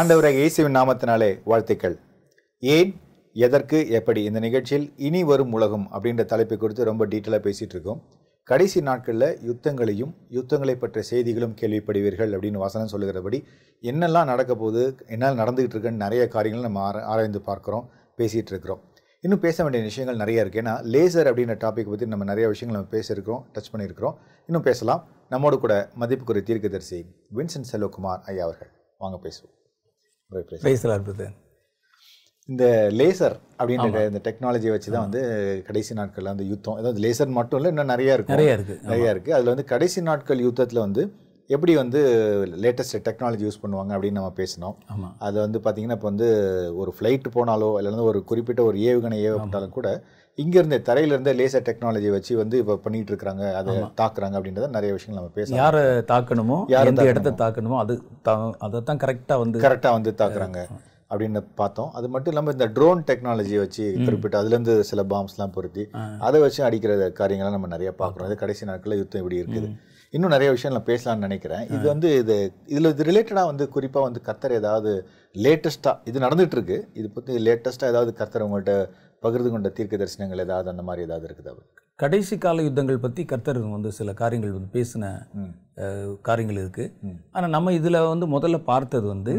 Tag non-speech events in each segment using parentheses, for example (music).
ஆண்டவராக இயேசுவின் நாமத்தினாலே வாழ்த்துக்கள் ஏன் எதற்கு எப்படி இந்த நிகழ்ச்சியில் இனி வரும் உலகம் அப்படின்ற தலைப்பை குறித்து ரொம்ப டீட்டெயிலாக பேசிகிட்டு இருக்கோம் கடைசி நாட்களில் யுத்தங்களையும் யுத்தங்களை பற்றிய செய்திகளும் கேள்விப்படுவீர்கள் அப்படின்னு வசனம் சொல்லுகிறபடி என்னெல்லாம் நடக்க போகுது என்னால் நடந்துகிட்டு இருக்குன்னு நிறைய காரியங்கள் நம்ம ஆராய்ந்து பார்க்குறோம் பேசிகிட்டு இருக்கிறோம் இன்னும் பேச வேண்டிய விஷயங்கள் நிறைய இருக்குது ஏன்னா லேசர் அப்படின்ற டாப்பிக் பற்றி நம்ம நிறைய விஷயங்கள் நம்ம பேசியிருக்கிறோம் டச் பண்ணியிருக்கிறோம் இன்னும் பேசலாம் நம்மோடு கூட மதிப்புக்குரிய தீர்க்கதரிசி வின்சென்ட் செல்வகுமார் ஐயா அவர்கள் வாங்க பேசுவோம் இந்த லேசர் அப்படின்ற இந்த டெக்னாலஜி வச்சு தான் வந்து கடைசி நாட்களில் அந்த யுத்தம் அதாவது லேசர் மட்டும் இல்லை இன்னும் நிறையா இருக்குது நிறையா இருக்குது நிறையா இருக்குது அதில் வந்து கடைசி நாட்கள் யுத்தத்தில் வந்து எப்படி வந்து லேட்டஸ்ட் டெக்னாலஜி யூஸ் பண்ணுவாங்க அப்படின்னு நம்ம பேசினோம் அதை அது வந்து பார்த்திங்கன்னா இப்போ வந்து ஒரு ஃப்ளைட்டு போனாலோ இல்லை வந்து ஒரு குறிப்பிட்ட ஒரு ஏவுகணை ஏவப்பட்டாலும் கூட இங்கேருந்து தரையிலிருந்தே லேசர் டெக்னாலஜி வச்சு வந்து இப்போ பண்ணிட்டு இருக்கிறாங்க அதை தாக்குறாங்க அப்படின்றத நிறைய விஷயங்கள் நம்ம பேசுவோம் யாரை தாக்கணுமோ யார் எந்த இடத்த தாக்கணுமோ அது அதை தான் கரெக்டாக வந்து கரெக்டாக வந்து தாக்குறாங்க அப்படின்னு பார்த்தோம் அது மட்டும் இல்லாமல் இந்த ட்ரோன் டெக்னாலஜியை வச்சு குறிப்பிட்டு அதுலேருந்து சில பாம்ஸ்லாம் பொருத்தி அதை வச்சு அடிக்கிற காரியங்கள்லாம் நம்ம நிறைய பார்க்குறோம் இது கடைசி நாட்களில் யுத்தம் இப்படி இருக்குது இன்னும் நிறைய விஷயம் நான் பேசலாம்னு நினைக்கிறேன் இது வந்து இது இதில் இது ரிலேட்டடாக வந்து குறிப்பாக வந்து கத்தர் ஏதாவது லேட்டஸ்ட்டாக இது நடந்துகிட்ருக்கு இது பற்றி லேட்டஸ்ட்டாக ஏதாவது கத்தர் உங்கள்கிட்ட பகிர்ந்து கொண்ட தீர்க்க தரிசனங்கள் ஏதாவது அந்த மாதிரி ஏதாவது இருக்குது அவருக்கு கடைசி கால யுத்தங்கள் பற்றி கர்த்தர் வந்து சில காரியங்கள் வந்து பேசின காரியங்கள் இருக்கு ஆனால் நம்ம இதில் வந்து முதல்ல பார்த்தது வந்து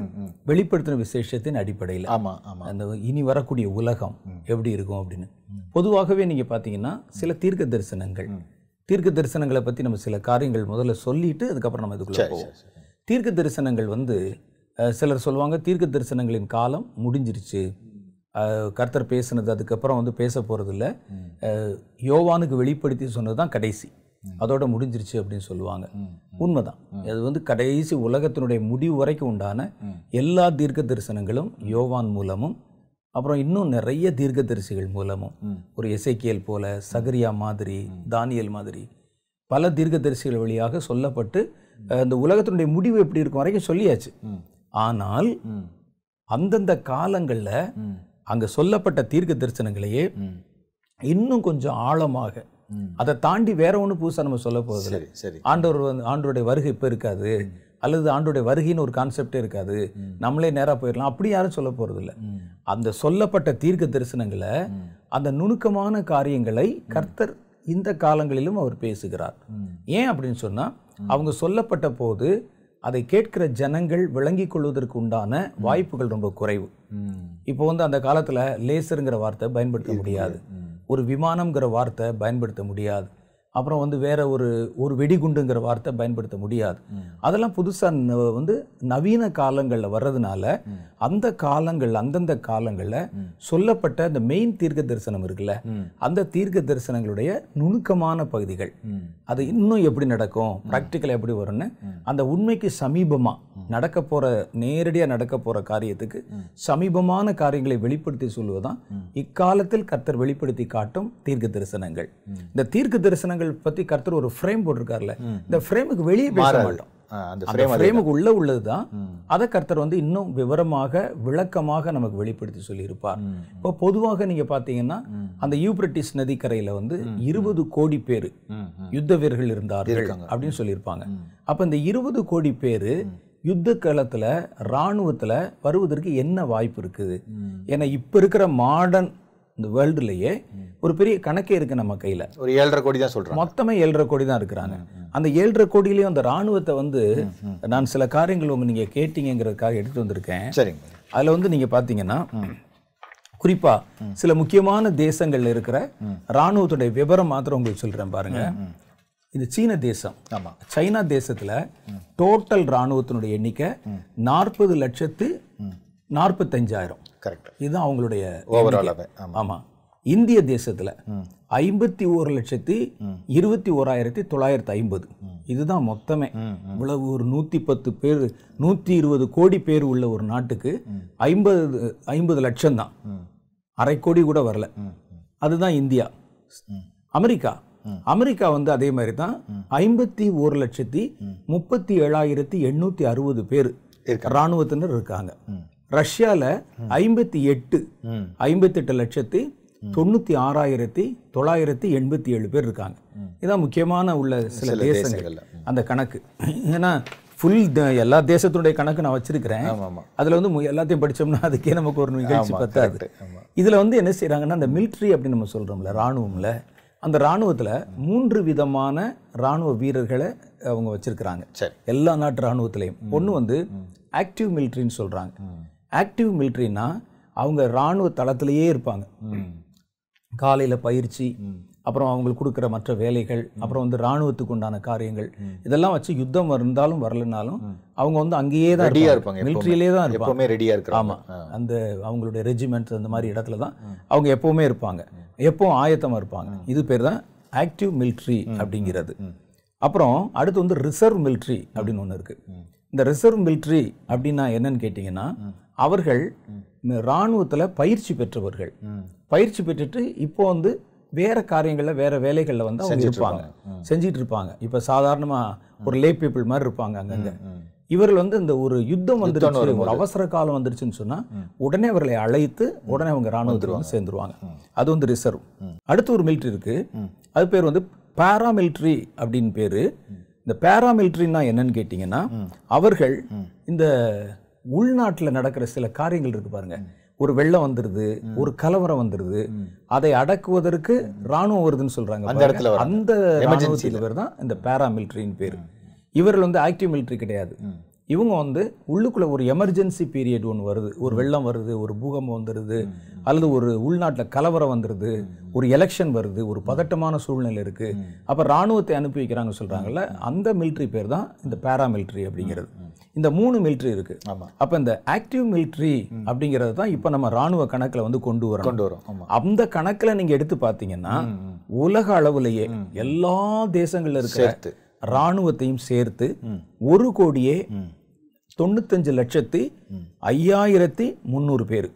வெளிப்படுத்தின விசேஷத்தின் அடிப்படையில் ஆமாம் ஆமாம் அந்த இனி வரக்கூடிய உலகம் எப்படி இருக்கும் அப்படின்னு பொதுவாகவே நீங்கள் பார்த்தீங்கன்னா சில தீர்க்க தரிசனங்கள் தீர்க்க தரிசனங்களை பற்றி நம்ம சில காரியங்கள் முதல்ல சொல்லிட்டு அதுக்கப்புறம் நம்ம இதுக்குள்ளே போவோம் தீர்க்க தரிசனங்கள் வந்து சிலர் சொல்லுவாங்க தீர்க்க தரிசனங்களின் காலம் முடிஞ்சிருச்சு கர்த்தர் பேசினது அதுக்கப்புறம் வந்து பேச போகிறதில்ல யோவானுக்கு வெளிப்படுத்தி சொன்னது தான் கடைசி அதோட முடிஞ்சிருச்சு அப்படின்னு சொல்லுவாங்க உண்மைதான் அது வந்து கடைசி உலகத்தினுடைய முடிவு வரைக்கும் உண்டான எல்லா தீர்க்க தரிசனங்களும் யோவான் மூலமும் அப்புறம் இன்னும் நிறைய தீர்க்க தரிசிகள் மூலமும் ஒரு இசைக்கியல் போல சகரியா மாதிரி தானியல் மாதிரி பல தீர்க்க தரிசிகள் வழியாக சொல்லப்பட்டு இந்த உலகத்தினுடைய முடிவு எப்படி இருக்கும் வரைக்கும் சொல்லியாச்சு ஆனால் அந்தந்த காலங்களில் அங்கே சொல்லப்பட்ட தீர்க்க தரிசனங்களையே இன்னும் கொஞ்சம் ஆழமாக அதை தாண்டி வேற ஒன்று புதுசாக நம்ம சொல்ல போகுது சரி ஆண்டவர் வந்து ஆண்டோருடைய வருகை இப்போ இருக்காது அல்லது ஆண்டோடைய வருகைன்னு ஒரு கான்செப்டே இருக்காது நம்மளே நேராக போயிடலாம் அப்படி யாரும் சொல்ல போகிறது இல்லை அந்த சொல்லப்பட்ட தீர்க்க தரிசனங்களை அந்த நுணுக்கமான காரியங்களை கர்த்தர் இந்த காலங்களிலும் அவர் பேசுகிறார் ஏன் அப்படின்னு சொன்னால் அவங்க சொல்லப்பட்ட போது அதை கேட்கிற ஜனங்கள் விளங்கி கொள்வதற்கு உண்டான வாய்ப்புகள் ரொம்ப குறைவு இப்போ வந்து அந்த காலத்தில் லேசருங்கிற வார்த்தை பயன்படுத்த முடியாது ஒரு விமானம்ங்கிற வார்த்தை பயன்படுத்த முடியாது அப்புறம் வந்து வேற ஒரு ஒரு வெடிகுண்டுங்கிற வார்த்தை பயன்படுத்த முடியாது அதெல்லாம் புதுசாக வந்து நவீன காலங்களில் வர்றதுனால அந்த காலங்கள் அந்தந்த காலங்களில் சொல்லப்பட்ட அந்த மெயின் தீர்க்க தரிசனம் இருக்குல்ல அந்த தீர்க்க தரிசனங்களுடைய நுணுக்கமான பகுதிகள் அது இன்னும் எப்படி நடக்கும் ப்ராக்டிக்கல் எப்படி வரும்னு அந்த உண்மைக்கு சமீபமாக நடக்க போற நேரடியாக நடக்க போற காரியத்துக்கு சமீபமான காரியங்களை வெளிப்படுத்தி சொல்லுவதான் இக்காலத்தில் கர்த்தர் வெளிப்படுத்தி காட்டும் தீர்க்க தரிசனங்கள் இந்த தீர்க்க தரிசனங்கள் விஷயங்கள் பத்தி கருத்துற ஒரு ஃப்ரேம் போட்டிருக்காருல இந்த ஃப்ரேமுக்கு வெளியே பேச மாட்டோம் அந்த ஃப்ரேமுக்கு உள்ள உள்ளது அதை கர்த்தர் வந்து இன்னும் விவரமாக விளக்கமாக நமக்கு வெளிப்படுத்தி சொல்லியிருப்பார் இப்போ பொதுவாக நீங்க பாத்தீங்கன்னா அந்த யூப்ரட்டிஸ் நதிக்கரையில வந்து இருபது கோடி பேர் யுத்த வீரர்கள் இருந்தார்கள் அப்படின்னு சொல்லியிருப்பாங்க அப்ப இந்த இருபது கோடி பேர் யுத்த காலத்தில் இராணுவத்துல வருவதற்கு என்ன வாய்ப்பு இருக்குது ஏன்னா இப்ப இருக்கிற மாடர்ன் இந்த வேர்ல்டுலேயே ஒரு பெரிய கணக்கே இருக்குது நம்ம கையில் ஒரு ஏழரை கோடி தான் சொல்கிறோம் மொத்தமே ஏழரை கோடி தான் இருக்கிறாங்க அந்த ஏழரை கோடியிலையும் அந்த இராணுவத்தை வந்து நான் சில காரியங்கள் உங்கள் நீங்கள் கேட்டீங்கிறதுக்காக எடுத்து வந்திருக்கேன் சரிங்க அதில் வந்து நீங்கள் பார்த்தீங்கன்னா குறிப்பாக சில முக்கியமான தேசங்கள் இருக்கிற இராணுவத்துடைய விவரம் மாத்திரம் உங்களுக்கு சொல்கிறேன் பாருங்கள் இது சீன தேசம் ஆமாம் சைனா தேசத்தில் டோட்டல் இராணுவத்தினுடைய எண்ணிக்கை நாற்பது லட்சத்து நாற்பத்தஞ்சாயிரம் கரெக்ட் இதுதான் அவங்களுடைய ஓவரால் ஆமாம் இந்திய தேசத்தில் ஐம்பத்தி ஒரு லட்சத்தி இருபத்தி ஓராயிரத்தி தொள்ளாயிரத்தி ஐம்பது இதுதான் மொத்தமே இவ்வளவு ஒரு நூற்றி பத்து பேர் நூற்றி இருபது கோடி பேர் உள்ள ஒரு நாட்டுக்கு ஐம்பது ஐம்பது லட்சம் தான் அரை கோடி கூட வரல அதுதான் இந்தியா அமெரிக்கா அமெரிக்கா வந்து அதே மாதிரி தான் ஐம்பத்தி ஒரு லட்சத்தி முப்பத்தி ஏழாயிரத்தி எண்ணூற்றி அறுபது பேர் இராணுவத்தினர் இருக்காங்க ரஷ்யாவில் ஐம்பத்தி எட்டு ஐம்பத்தெட்டு லட்சத்தி தொண்ணூற்றி ஆறாயிரத்தி தொள்ளாயிரத்தி எண்பத்தி ஏழு பேர் இருக்காங்க இதான் முக்கியமான உள்ள சில தேசங்கள் அந்த கணக்கு ஏன்னா ஃபுல் எல்லா தேசத்துடைய கணக்கு நான் வச்சிருக்கிறேன் அதில் வந்து எல்லாத்தையும் படித்தோம்னா அதுக்கே நமக்கு ஒரு நிகழ்ச்சி பத்தாது இதில் வந்து என்ன செய்கிறாங்கன்னா அந்த மிலிட்ரி அப்படின்னு நம்ம சொல்கிறோம்ல இராணுவம்ல அந்த இராணுவத்தில் மூன்று விதமான இராணுவ வீரர்களை அவங்க வச்சிருக்கிறாங்க எல்லா நாட்டு இராணுவத்திலையும் ஒன்று வந்து ஆக்டிவ் மிலிட்ரின்னு சொல்கிறாங்க ஆக்டிவ் மிலிட்ரினா அவங்க இராணுவ தளத்திலேயே இருப்பாங்க காலையில் பயிற்சி அப்புறம் அவங்களுக்கு கொடுக்குற மற்ற வேலைகள் அப்புறம் வந்து இராணுவத்துக்கு உண்டான காரியங்கள் இதெல்லாம் வச்சு யுத்தம் வந்தாலும் வரலனாலும் அவங்க வந்து அங்கேயே தான் ரெடியாக இருப்பாங்க மிலிட்ரியிலே தான் இருப்பாங்க ரெடியாக இருக்கு ஆமாம் அந்த அவங்களுடைய ரெஜிமெண்ட்ஸ் அந்த மாதிரி இடத்துல தான் அவங்க எப்போவுமே இருப்பாங்க எப்போவும் ஆயத்தமாக இருப்பாங்க இது பேர் தான் ஆக்டிவ் மிலிட்ரி அப்படிங்கிறது அப்புறம் அடுத்து வந்து ரிசர்வ் மிலிட்ரி அப்படின்னு ஒன்று இருக்குது இந்த ரிசர்வ் மிலிட்ரி அப்படின்னா என்னன்னு கேட்டிங்கன்னா அவர்கள் இராணுவத்தில் பயிற்சி பெற்றவர்கள் பயிற்சி பெற்றுட்டு இப்போ வந்து வேற காரியங்களில் வேற வேலைகளில் வந்து அவங்க இருப்பாங்க செஞ்சிட்டு இருப்பாங்க இப்போ சாதாரணமாக ஒரு லே பீப்புள் மாதிரி இருப்பாங்க அங்கங்கே இவர்கள் வந்து இந்த ஒரு யுத்தம் வந்துருச்சு ஒரு அவசர காலம் வந்துருச்சுன்னு சொன்னால் உடனே அவர்களை அழைத்து உடனே அவங்க இராணுவத்தில் வந்து சேர்ந்துருவாங்க அது வந்து ரிசர்வ் அடுத்து ஒரு மிலிட்ரி இருக்கு அது பேர் வந்து பேராமிலிட்ரி அப்படின்னு பேரு இந்த பேராமிலிட்ரின்னா என்னன்னு கேட்டீங்கன்னா அவர்கள் இந்த உள்நாட்டில் நடக்கிற சில காரியங்கள் இருக்கு பாருங்க ஒரு வெள்ளம் வந்துருது ஒரு கலவரம் வந்துருது அதை அடக்குவதற்கு ராணுவம் வருதுன்னு சொல்றாங்க அந்த இடத்துல அந்த ராணுவத்தில் பேர் தான் இந்த பேரா மிலிட்ரின்னு பேர் இவர்கள் வந்து ஆக்டிவ் மிலிட்ரி கிடையாது இவங்க வந்து உள்ளுக்குள்ளே ஒரு எமர்ஜென்சி பீரியட் ஒன்று வருது ஒரு வெள்ளம் வருது ஒரு பூகம்பம் வந்துடுது அல்லது ஒரு உள்நாட்டில் கலவரம் வந்துடுது ஒரு எலெக்ஷன் வருது ஒரு பதட்டமான சூழ்நிலை இருக்குது அப்போ இராணுவத்தை அனுப்பி வைக்கிறாங்க சொல்கிறாங்கல்ல அந்த மிலிட்ரி பேர் தான் இந்த பேராமிலிட்ரி அப்படிங்கிறது இந்த மூணு மிலிட்ரி இருக்குது அப்போ இந்த ஆக்டிவ் மிலிட்ரி அப்படிங்கிறது தான் இப்போ நம்ம ராணுவ கணக்கில் வந்து கொண்டு வரோம் கொண்டு வரோம் அந்த கணக்கில் நீங்கள் எடுத்து பார்த்தீங்கன்னா உலக அளவுலேயே எல்லா தேசங்களில் இருக்கிற ராணுவத்தையும் சேர்த்து ஒரு கோடியே தொண்ணூத்தஞ்சு லட்சத்தி ஐயாயிரத்தி முந்நூறு பேர்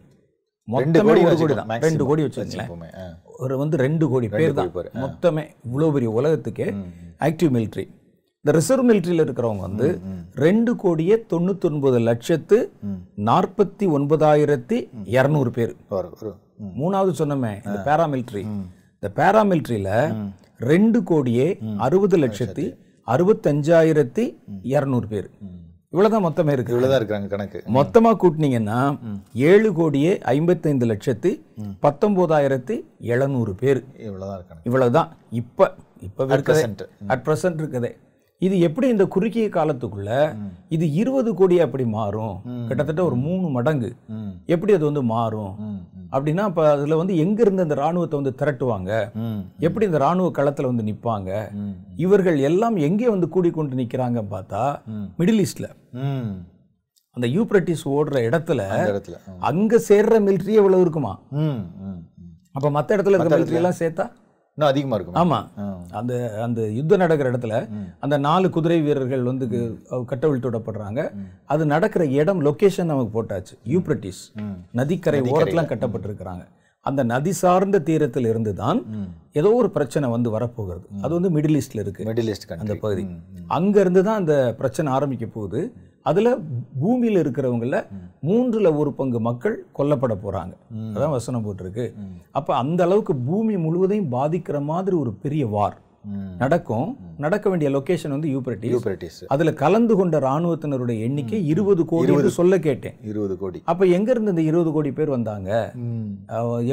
மொத்தமே ஒரு கோடி தான் ரெண்டு கோடி வச்சுக்கோங்களேன் ஒரு வந்து ரெண்டு கோடி பேர் தான் மொத்தமே இவ்வளோ பெரிய உலகத்துக்கே ஆக்டிவ் மிலிட்ரி இந்த ரிசர்வ் மிலிட்ரியில் இருக்கிறவங்க வந்து ரெண்டு கோடியே தொண்ணூத்தொன்பது லட்சத்து நாற்பத்தி ஒன்பதாயிரத்தி இரநூறு பேர் மூணாவது சொன்னமே இந்த பேராமிலிட்ரி இந்த பேராமிலிட்ரியில் ரெண்டு கோடியே அறுபது லட்சத்தி அறுபத்தஞ்சாயிரத்தி இரநூறு பேர் இவ்வளோதான் மொத்தமே இருக்கு இவ்வளோதான் இருக்கிறாங்க கணக்கு மொத்தமாக கூட்டினீங்கன்னா ஏழு கோடியே ஐம்பத்தைந்து லட்சத்து பத்தொம்போதாயிரத்து எழுநூறு பேர் இவ்வளோதான் இருக்காங்க இவ்வளோதான் இப்போ இப்போ அட் ப்ரெசன்ட் இருக்குதே இது எப்படி இந்த குறுகிய காலத்துக்குள்ள இது இருபது கோடி அப்படி மாறும் கிட்டத்தட்ட ஒரு மூணு மடங்கு எப்படி அது வந்து மாறும் அப்படின்னா இப்ப அதுல வந்து எங்க இருந்து அந்த ராணுவத்தை வந்து திரட்டுவாங்க எப்படி இந்த ராணுவ களத்துல வந்து நிப்பாங்க இவர்கள் எல்லாம் எங்கே வந்து கூடி கொண்டு நிக்கிறாங்க பார்த்தா மிடில் ஈஸ்ட்ல அந்த யூப்ரட்டிஸ் ஓடுற இடத்துல அங்க சேர்ற மிலிட்ரி எவ்வளவு இருக்குமா அப்போ மற்ற இடத்துல இருக்கிற மிலிட்ரி எல்லாம் சேர்த்தா இன்னும் அதிகமாக இருக்கும் ஆமாம் அந்த அந்த யுத்தம் நடக்கிற இடத்துல அந்த நாலு குதிரை வீரர்கள் வந்து கட்ட கட்டவிழ்த்து விடப்படுறாங்க அது நடக்கிற இடம் லொக்கேஷன் நமக்கு போட்டாச்சு யூப்ரட்டிஸ் நதிக்கரை ஓரத்துலாம் கட்டப்பட்டிருக்கிறாங்க அந்த நதி சார்ந்த தீரத்தில் இருந்து தான் ஏதோ ஒரு பிரச்சனை வந்து வரப்போகிறது அது வந்து மிடில் ஈஸ்டில் இருக்கு மிடில் ஈஸ்ட் அந்த பகுதி அங்கேருந்து தான் அந்த பிரச்சனை ஆரம்பிக்க போகுது அதில் பூமியில் இருக்கிறவங்கள மூன்றில் ஒரு பங்கு மக்கள் கொல்லப்பட போகிறாங்க அதான் வசனம் போட்டிருக்கு அப்போ அந்த அளவுக்கு பூமி முழுவதையும் பாதிக்கிற மாதிரி ஒரு பெரிய வார் நடக்கும் நடக்க வேண்டிய லொகேஷன் வந்து யூப்ரட்டிஸ் யூப்ரட்டிஸ் அதுல கலந்து கொண்ட ராணுவத்தினருடைய எண்ணிக்கை இருபது கோடி என்று சொல்ல கேட்டேன் இருபது கோடி அப்போ இருந்து இந்த இருபது கோடி பேர் வந்தாங்க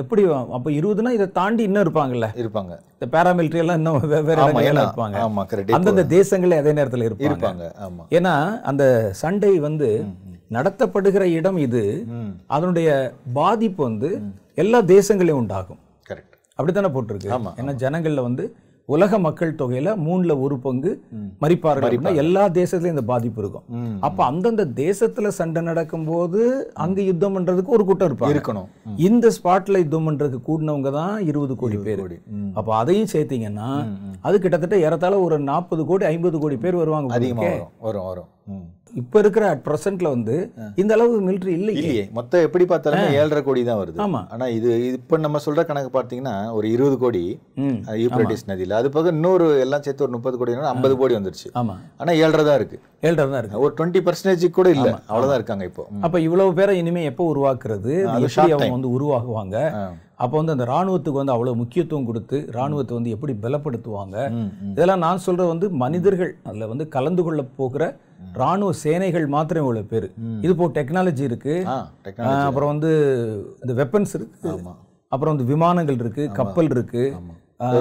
எப்படி அப்போ இருபதுனா இதை தாண்டி இன்னும் இருப்பாங்கல்ல இருப்பாங்க இந்த பேராமிலிட்ரி எல்லாம் இன்னும் வேற இருப்பாங்க அந்தந்த தேசங்களே அதே நேரத்தில் இருப்பாங்க ஏன்னா அந்த சண்டை வந்து நடத்தப்படுகிற இடம் இது அதனுடைய பாதிப்பு வந்து எல்லா தேசங்களையும் உண்டாகும் கரெக்ட் அப்படித்தானே போட்டிருக்கு ஏன்னா ஜனங்களில் வந்து உலக மக்கள் தொகையில மூணுல ஒரு பங்கு மறிப்பார்கள் எல்லா தேசத்துலயும் இந்த பாதிப்பு இருக்கும் அப்ப அந்தந்த தேசத்துல சண்டை நடக்கும் போது அங்க யுத்தம் பண்றதுக்கு ஒரு கூட்டம் இருப்பாங்க இருக்கணும் இந்த ஸ்பாட்ல யுத்தம் பண்றதுக்கு கூடினவங்க தான் இருபது கோடி பேர் அப்ப அதையும் சேர்த்தீங்கன்னா அது கிட்டத்தட்ட ஏறத்தாழ ஒரு நாற்பது கோடி ஐம்பது கோடி பேர் வருவாங்க அதிகமாக வரும் வரும் இப்போ இருக்கிற அட் ப்ரெசென்ட்ல வந்து இந்த அளவு மிலிட்ரி இல்லை இல்லையே மொத்தம் எப்படி பார்த்தாலுமே ஏழரை கோடி தான் வருது ஆமா ஆனா இது இப்போ நம்ம சொல்ற கணக்கு பார்த்தீங்கன்னா ஒரு இருபது கோடி யூப்ரட்டிஸ் நதியில் அது போக இன்னொரு எல்லாம் சேர்த்து ஒரு முப்பது கோடி ஐம்பது கோடி வந்துருச்சு ஆமா ஆனா ஏழரை தான் இருக்கு ஏழரை தான் இருக்கு ஒரு டுவெண்ட்டி பர்சன்டேஜ் கூட இல்ல அவ்வளவுதான் இருக்காங்க இப்போ அப்ப இவ்வளவு பேரை இனிமே எப்போ உருவாக்குறது அவங்க வந்து உருவாகுவாங்க அப்போ வந்து அந்த ராணுவத்துக்கு வந்து அவ்வளோ முக்கியத்துவம் கொடுத்து ராணுவத்தை வந்து எப்படி பலப்படுத்துவாங்க இதெல்லாம் நான் சொல்கிற வந்து மனிதர்கள் அதில் வந்து கலந்து கொள்ள போகிற ராணுவ சேனைகள் மாத்திரம் இவ்வளவு பேர் இது போ டெக்னாலஜி இருக்கு அப்புறம் வந்து இந்த வெப்பன்ஸ் இருக்கு அப்புறம் வந்து விமானங்கள் இருக்கு கப்பல் இருக்கு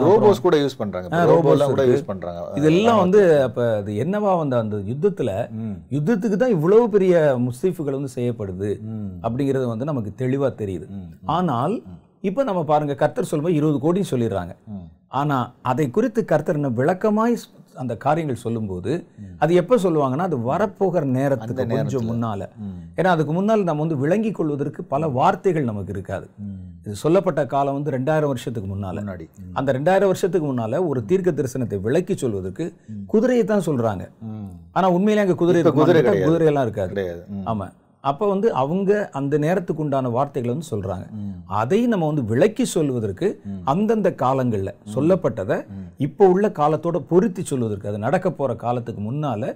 ரோபோஸ் கூட யூஸ் பண்றாங்க ரோபோலாம் கூட யூஸ் பண்றாங்க இதெல்லாம் வந்து அப்ப அது என்னவா வந்து அந்த யுத்தத்துல யுத்தத்துக்கு தான் இவ்வளவு பெரிய முஸ்தீஃபுகள் வந்து செய்யப்படுது அப்படிங்கிறது வந்து நமக்கு தெளிவா தெரியுது ஆனால் இப்ப நம்ம பாருங்க கர்த்தர் சொல்லும்போது இருபது கோடின்னு சொல்லிடுறாங்க ஆனா அதை குறித்து கர்த்தர் என்ன விளக்கமாய் அந்த காரியங்கள் சொல்லும்போது அது எப்போ சொல்லுவாங்கன்னா அது வரப்போகிற நேரத்துக்கு கொஞ்சம் முன்னால் ஏன்னா அதுக்கு முன்னால் நம்ம வந்து விளங்கி கொள்வதற்கு பல வார்த்தைகள் நமக்கு இருக்காது இது சொல்லப்பட்ட காலம் வந்து ரெண்டாயிரம் வருஷத்துக்கு முன்னால் முன்னாடி அந்த ரெண்டாயிரம் வருஷத்துக்கு முன்னால் ஒரு தீர்க்க தரிசனத்தை விளக்கி சொல்வதற்கு குதிரையை தான் சொல்கிறாங்க ஆனால் உண்மையிலே அங்கே குதிரை குதிரை குதிரையெல்லாம் இருக்காது ஆமாம் அப்போ வந்து அவங்க அந்த நேரத்துக்கு உண்டான வார்த்தைகளை வந்து சொல்கிறாங்க அதை நம்ம வந்து விளக்கி சொல்வதற்கு அந்தந்த காலங்களில் சொல்லப்பட்டதை இப்போ உள்ள காலத்தோட பொருத்தி சொல்வதற்கு அது நடக்க போகிற காலத்துக்கு முன்னால்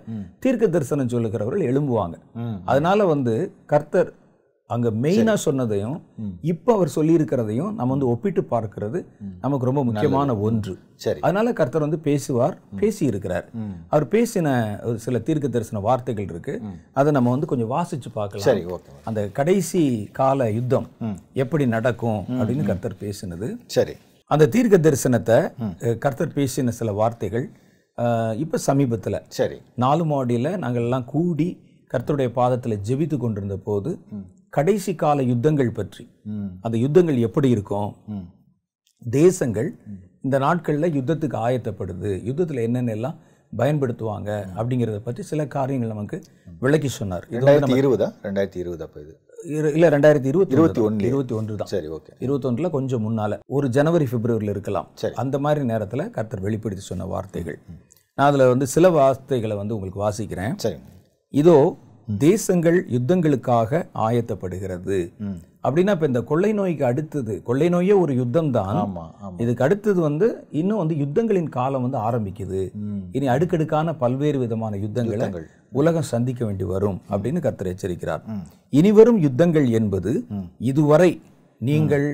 தீர்க்க தரிசனம் சொல்லுகிறவர்கள் எழும்புவாங்க அதனால வந்து கர்த்தர் அங்கே மெயினாக சொன்னதையும் இப்போ அவர் சொல்லியிருக்கிறதையும் நம்ம வந்து ஒப்பிட்டு பார்க்கிறது நமக்கு ரொம்ப முக்கியமான ஒன்று சரி அதனால கர்த்தர் வந்து பேசுவார் பேசி இருக்கிறார் அவர் பேசின ஒரு சில தீர்க்க தரிசன வார்த்தைகள் இருக்கு அதை நம்ம வந்து கொஞ்சம் வாசிச்சு பார்க்கலாம் சரி ஓகே அந்த கடைசி கால யுத்தம் எப்படி நடக்கும் அப்படின்னு கர்த்தர் பேசினது சரி அந்த தீர்க்க தரிசனத்தை கர்த்தர் பேசின சில வார்த்தைகள் இப்போ சமீபத்தில் சரி நாலு மாடியில் நாங்கள் எல்லாம் கூடி கர்த்தருடைய பாதத்தில் ஜெபித்து கொண்டிருந்த போது கடைசி கால யுத்தங்கள் பற்றி அந்த யுத்தங்கள் எப்படி இருக்கும் தேசங்கள் இந்த நாட்களில் யுத்தத்துக்கு ஆயத்தப்படுது யுத்தத்தில் என்னென்னலாம் பயன்படுத்துவாங்க அப்படிங்கிறத பற்றி சில காரியங்கள் நமக்கு விளக்கி சொன்னார் ரெண்டாயிரத்தி இருபதா ரெண்டாயிரத்தி இருபது அப்போ இது இல்லை ரெண்டாயிரத்தி இருபத்தி இருபத்தி ஒன்று இருபத்தி ஒன்று தான் சரி ஓகே இருபத்தொன்றில் கொஞ்சம் முன்னால் ஒரு ஜனவரி பிப்ரவரியில் இருக்கலாம் சரி அந்த மாதிரி நேரத்தில் கர்த்தர் வெளிப்படுத்தி சொன்ன வார்த்தைகள் நான் அதில் வந்து சில வார்த்தைகளை வந்து உங்களுக்கு வாசிக்கிறேன் சரி இதோ தேசங்கள் யுத்தங்களுக்காக ஆயத்தப்படுகிறது அப்படின்னா இப்ப இந்த கொள்ளை நோய்க்கு அடுத்தது கொள்ளை நோயே ஒரு யுத்தம் தான் இதுக்கு அடுத்தது வந்து இன்னும் வந்து யுத்தங்களின் காலம் வந்து ஆரம்பிக்குது இனி அடுக்கடுக்கான பல்வேறு விதமான யுத்தங்களை உலகம் சந்திக்க வேண்டி வரும் அப்படின்னு கர்த்தர் எச்சரிக்கிறார் இனிவரும் யுத்தங்கள் என்பது இதுவரை நீங்கள்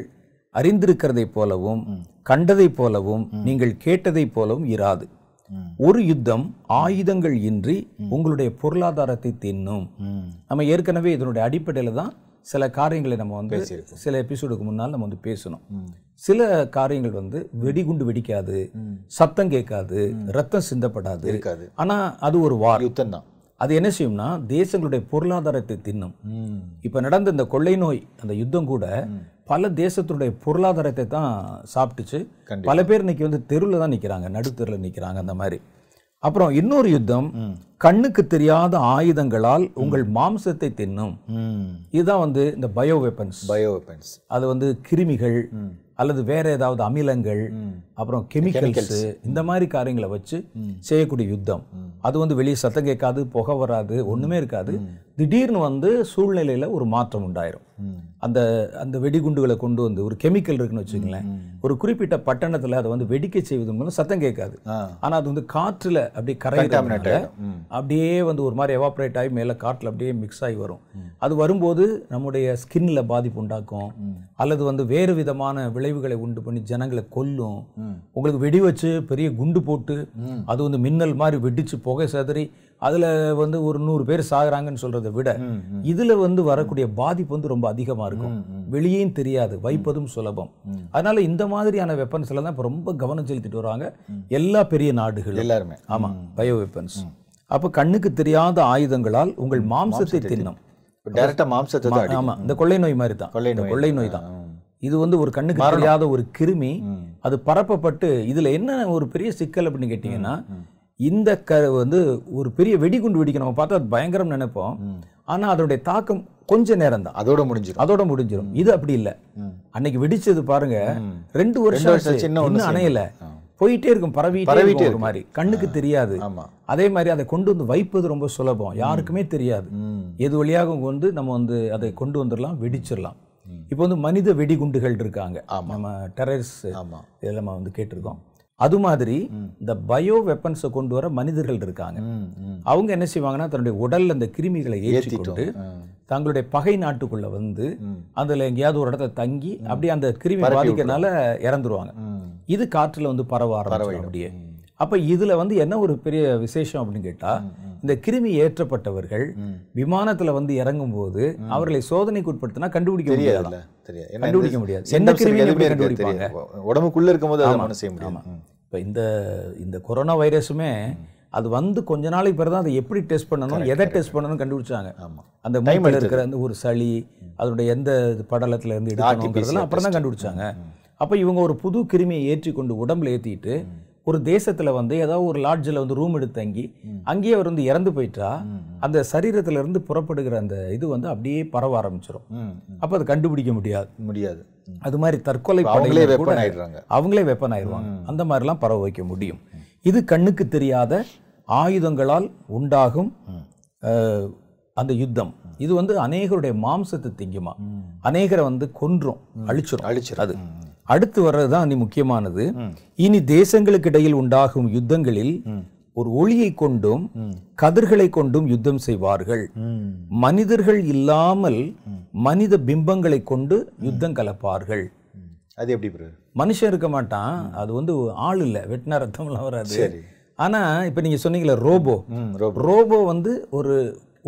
அறிந்திருக்கிறதை போலவும் கண்டதை போலவும் நீங்கள் கேட்டதை போலவும் இராது ஒரு யுத்தம் ஆயுதங்கள் இன்றி உங்களுடைய பொருளாதாரத்தை தின்னும் நம்ம ஏற்கனவே இதனுடைய அடிப்படையில் தான் சில காரியங்களை நம்ம வந்து சில எபிசோடுக்கு முன்னால் நம்ம வந்து பேசணும் சில காரியங்கள் வந்து வெடிகுண்டு வெடிக்காது சத்தம் கேட்காது ரத்தம் சிந்தப்படாது இருக்காது ஆனால் அது ஒரு வார் யுத்தம் தான் அது என்ன செய்யும்னா தேசங்களுடைய பொருளாதாரத்தை தின்னும் இப்போ நடந்த இந்த கொள்ளை நோய் அந்த யுத்தம் கூட பல தேசத்துடைய பொருளாதாரத்தை தான் சாப்பிட்டுச்சு பல பேர் இன்னைக்கு வந்து தெருவில் தான் நிற்கிறாங்க நடுத்தெருவில் நிற்கிறாங்க அந்த மாதிரி அப்புறம் இன்னொரு யுத்தம் கண்ணுக்கு தெரியாத ஆயுதங்களால் உங்கள் மாம்சத்தை தின்னும் இதுதான் வந்து இந்த பயோ வெப்பன்ஸ் பயோ வெப்பன்ஸ் அது வந்து கிருமிகள் அல்லது வேற ஏதாவது அமிலங்கள் அப்புறம் கெமிக்கல்ஸ் இந்த மாதிரி காரியங்களை வச்சு செய்யக்கூடிய யுத்தம் அது வந்து வெளியே சத்தம் கேட்காது புகை வராது ஒண்ணுமே இருக்காது திடீர்னு வந்து சூழ்நிலையில ஒரு மாற்றம் உண்டாயிரும் அந்த அந்த வெடிகுண்டுகளை கொண்டு வந்து ஒரு கெமிக்கல் இருக்குன்னு வச்சுக்கங்களேன் ஒரு குறிப்பிட்ட பட்டணத்தில் அதை வந்து வெடிக்க செய்வதன் மூலம் சத்தம் கேட்காது ஆனால் அது வந்து காற்றில் அப்படியே கரையிட்டாமினேட் அப்படியே வந்து ஒரு மாதிரி எவாப்ரேட் ஆகி மேலே காற்றில் அப்படியே மிக்ஸ் ஆகி வரும் அது வரும்போது நம்முடைய ஸ்கின்ல பாதிப்பு உண்டாக்கும் அல்லது வந்து வேறு விதமான விளைவுகளை உண்டு பண்ணி ஜனங்களை கொல்லும் உங்களுக்கு வெடி வச்சு பெரிய குண்டு போட்டு அது வந்து மின்னல் மாதிரி வெடிச்சு புகை சதறி அதில் வந்து ஒரு நூறு பேர் சாகுறாங்கன்னு சொல்றதை விட இதில் வந்து வரக்கூடிய பாதிப்பு வந்து ரொம்ப அதிகமாக இருக்கும் வெளியே தெரியாது வைப்பதும் சுலபம் அதனால இந்த மாதிரியான வெப்பன்ஸில் தான் இப்போ ரொம்ப கவனம் செலுத்திட்டு வருவாங்க எல்லா பெரிய நாடுகள் எல்லாருமே ஆமாம் பயோ வெப்பன்ஸ் அப்போ கண்ணுக்கு தெரியாத ஆயுதங்களால் உங்கள் மாம்சத்தை தின்னும் டைரக்டாக மாம்சத்தை ஆமாம் இந்த கொள்ளை நோய் மாதிரி தான் கொள்ளை நோய் தான் இது வந்து ஒரு கண்ணுக்கு தெரியாத ஒரு கிருமி அது பரப்பப்பட்டு இதில் என்ன ஒரு பெரிய சிக்கல் அப்படின்னு கேட்டிங்கன்னா இந்த க வந்து ஒரு பெரிய வெடிகுண்டு வெடிக்க நம்ம பார்த்தா அது பயங்கரம் நினைப்போம் ஆனால் அதனுடைய தாக்கம் கொஞ்ச நேரம் தான் அதோட முடிஞ்சிடும் அதோட முடிஞ்சிடும் இது அப்படி இல்லை அன்னைக்கு வெடிச்சது பாருங்க ரெண்டு வருஷம் இன்னும் அணையல போயிட்டே இருக்கும் பரவிட்டே இருக்கும் மாதிரி கண்ணுக்கு தெரியாது அதே மாதிரி அதை கொண்டு வந்து வைப்பது ரொம்ப சுலபம் யாருக்குமே தெரியாது எது வழியாக வந்து நம்ம வந்து அதை கொண்டு வந்துடலாம் வெடிச்சிடலாம் இப்போ வந்து மனித வெடிகுண்டுகள் இருக்காங்க நம்ம டெரரிஸ் இதெல்லாம் வந்து கேட்டிருக்கோம் அது மாதிரி இந்த பயோ வெப்பன்ஸை கொண்டு வர மனிதர்கள் இருக்காங்க அவங்க என்ன செய்வாங்கன்னா தன்னுடைய உடல்ல அந்த கிருமிகளை ஏற்றிக்கொண்டு தங்களுடைய பகை நாட்டுக்குள்ள வந்து அதுல எங்கேயாவது ஒரு இடத்துல தங்கி அப்படியே அந்த கிருமி பாதிக்கிறதுனால இறந்துருவாங்க இது காற்றுல வந்து பரவாயில்ல அப்படியே அப்போ இதில் வந்து என்ன ஒரு பெரிய விசேஷம் அப்படின்னு கேட்டால் இந்த கிருமி ஏற்றப்பட்டவர்கள் விமானத்தில் வந்து இறங்கும் போது அவர்களை சோதனைக்கு உட்படுத்தினா கண்டுபிடிக்க முடியாது கண்டுபிடிக்க முடியாது என்ன கிருமி கண்டுபிடிப்பாங்க உடம்புக்குள்ளே இருக்கும் போது செய்ய முடியும் இப்போ இந்த இந்த கொரோனா வைரஸுமே அது வந்து கொஞ்ச நாளைக்கு பிறகு தான் அதை எப்படி டெஸ்ட் பண்ணணும் எதை டெஸ்ட் பண்ணணும் கண்டுபிடிச்சாங்க அந்த மூக்கில் இருக்கிற அந்த ஒரு சளி அதனுடைய எந்த படலத்தில் இருந்து எடுக்கணும் அப்புறம் தான் கண்டுபிடிச்சாங்க அப்போ இவங்க ஒரு புது கிருமியை ஏற்றி கொண்டு உடம்புல ஏற்றிட்டு ஒரு தேசத்துல வந்து ஏதாவது ஒரு லாட்ஜில் வந்து ரூம் எடுத்து தங்கி அங்கேயே அவர் வந்து இறந்து போயிட்டா அந்த இருந்து புறப்படுகிற அந்த இது வந்து அப்படியே பரவ ஆரம்பிச்சிடும் அப்போ அதை கண்டுபிடிக்க முடியாது முடியாது அது மாதிரி தற்கொலை அவங்களே வெப்பன் ஆயிடுறாங்க அவங்களே வெப்பன் ஆயிடுவாங்க அந்த மாதிரிலாம் பரவ வைக்க முடியும் இது கண்ணுக்கு தெரியாத ஆயுதங்களால் உண்டாகும் அந்த யுத்தம் இது வந்து அநேகருடைய மாம்சத்தை திங்குமா அநேகரை வந்து கொன்றும் அழிச்சிடும் அழிச்சிடும் அது அடுத்து வர்றதுதான் நீ முக்கியமானது இனி தேசங்களுக்கு இடையில் உண்டாகும் யுத்தங்களில் ஒரு ஒளியை கொண்டும் கதிர்களை கொண்டும் யுத்தம் செய்வார்கள் மனிதர்கள் இல்லாமல் மனித பிம்பங்களை கொண்டு யுத்தம் கலப்பார்கள் அது எப்படி மனுஷன் இருக்க மாட்டான் அது வந்து ஆள் இல்லை வெட்டினா ரத்தம்லாம் வராது ஆனா இப்ப நீங்க சொன்னீங்களே ரோபோ ரோபோ வந்து ஒரு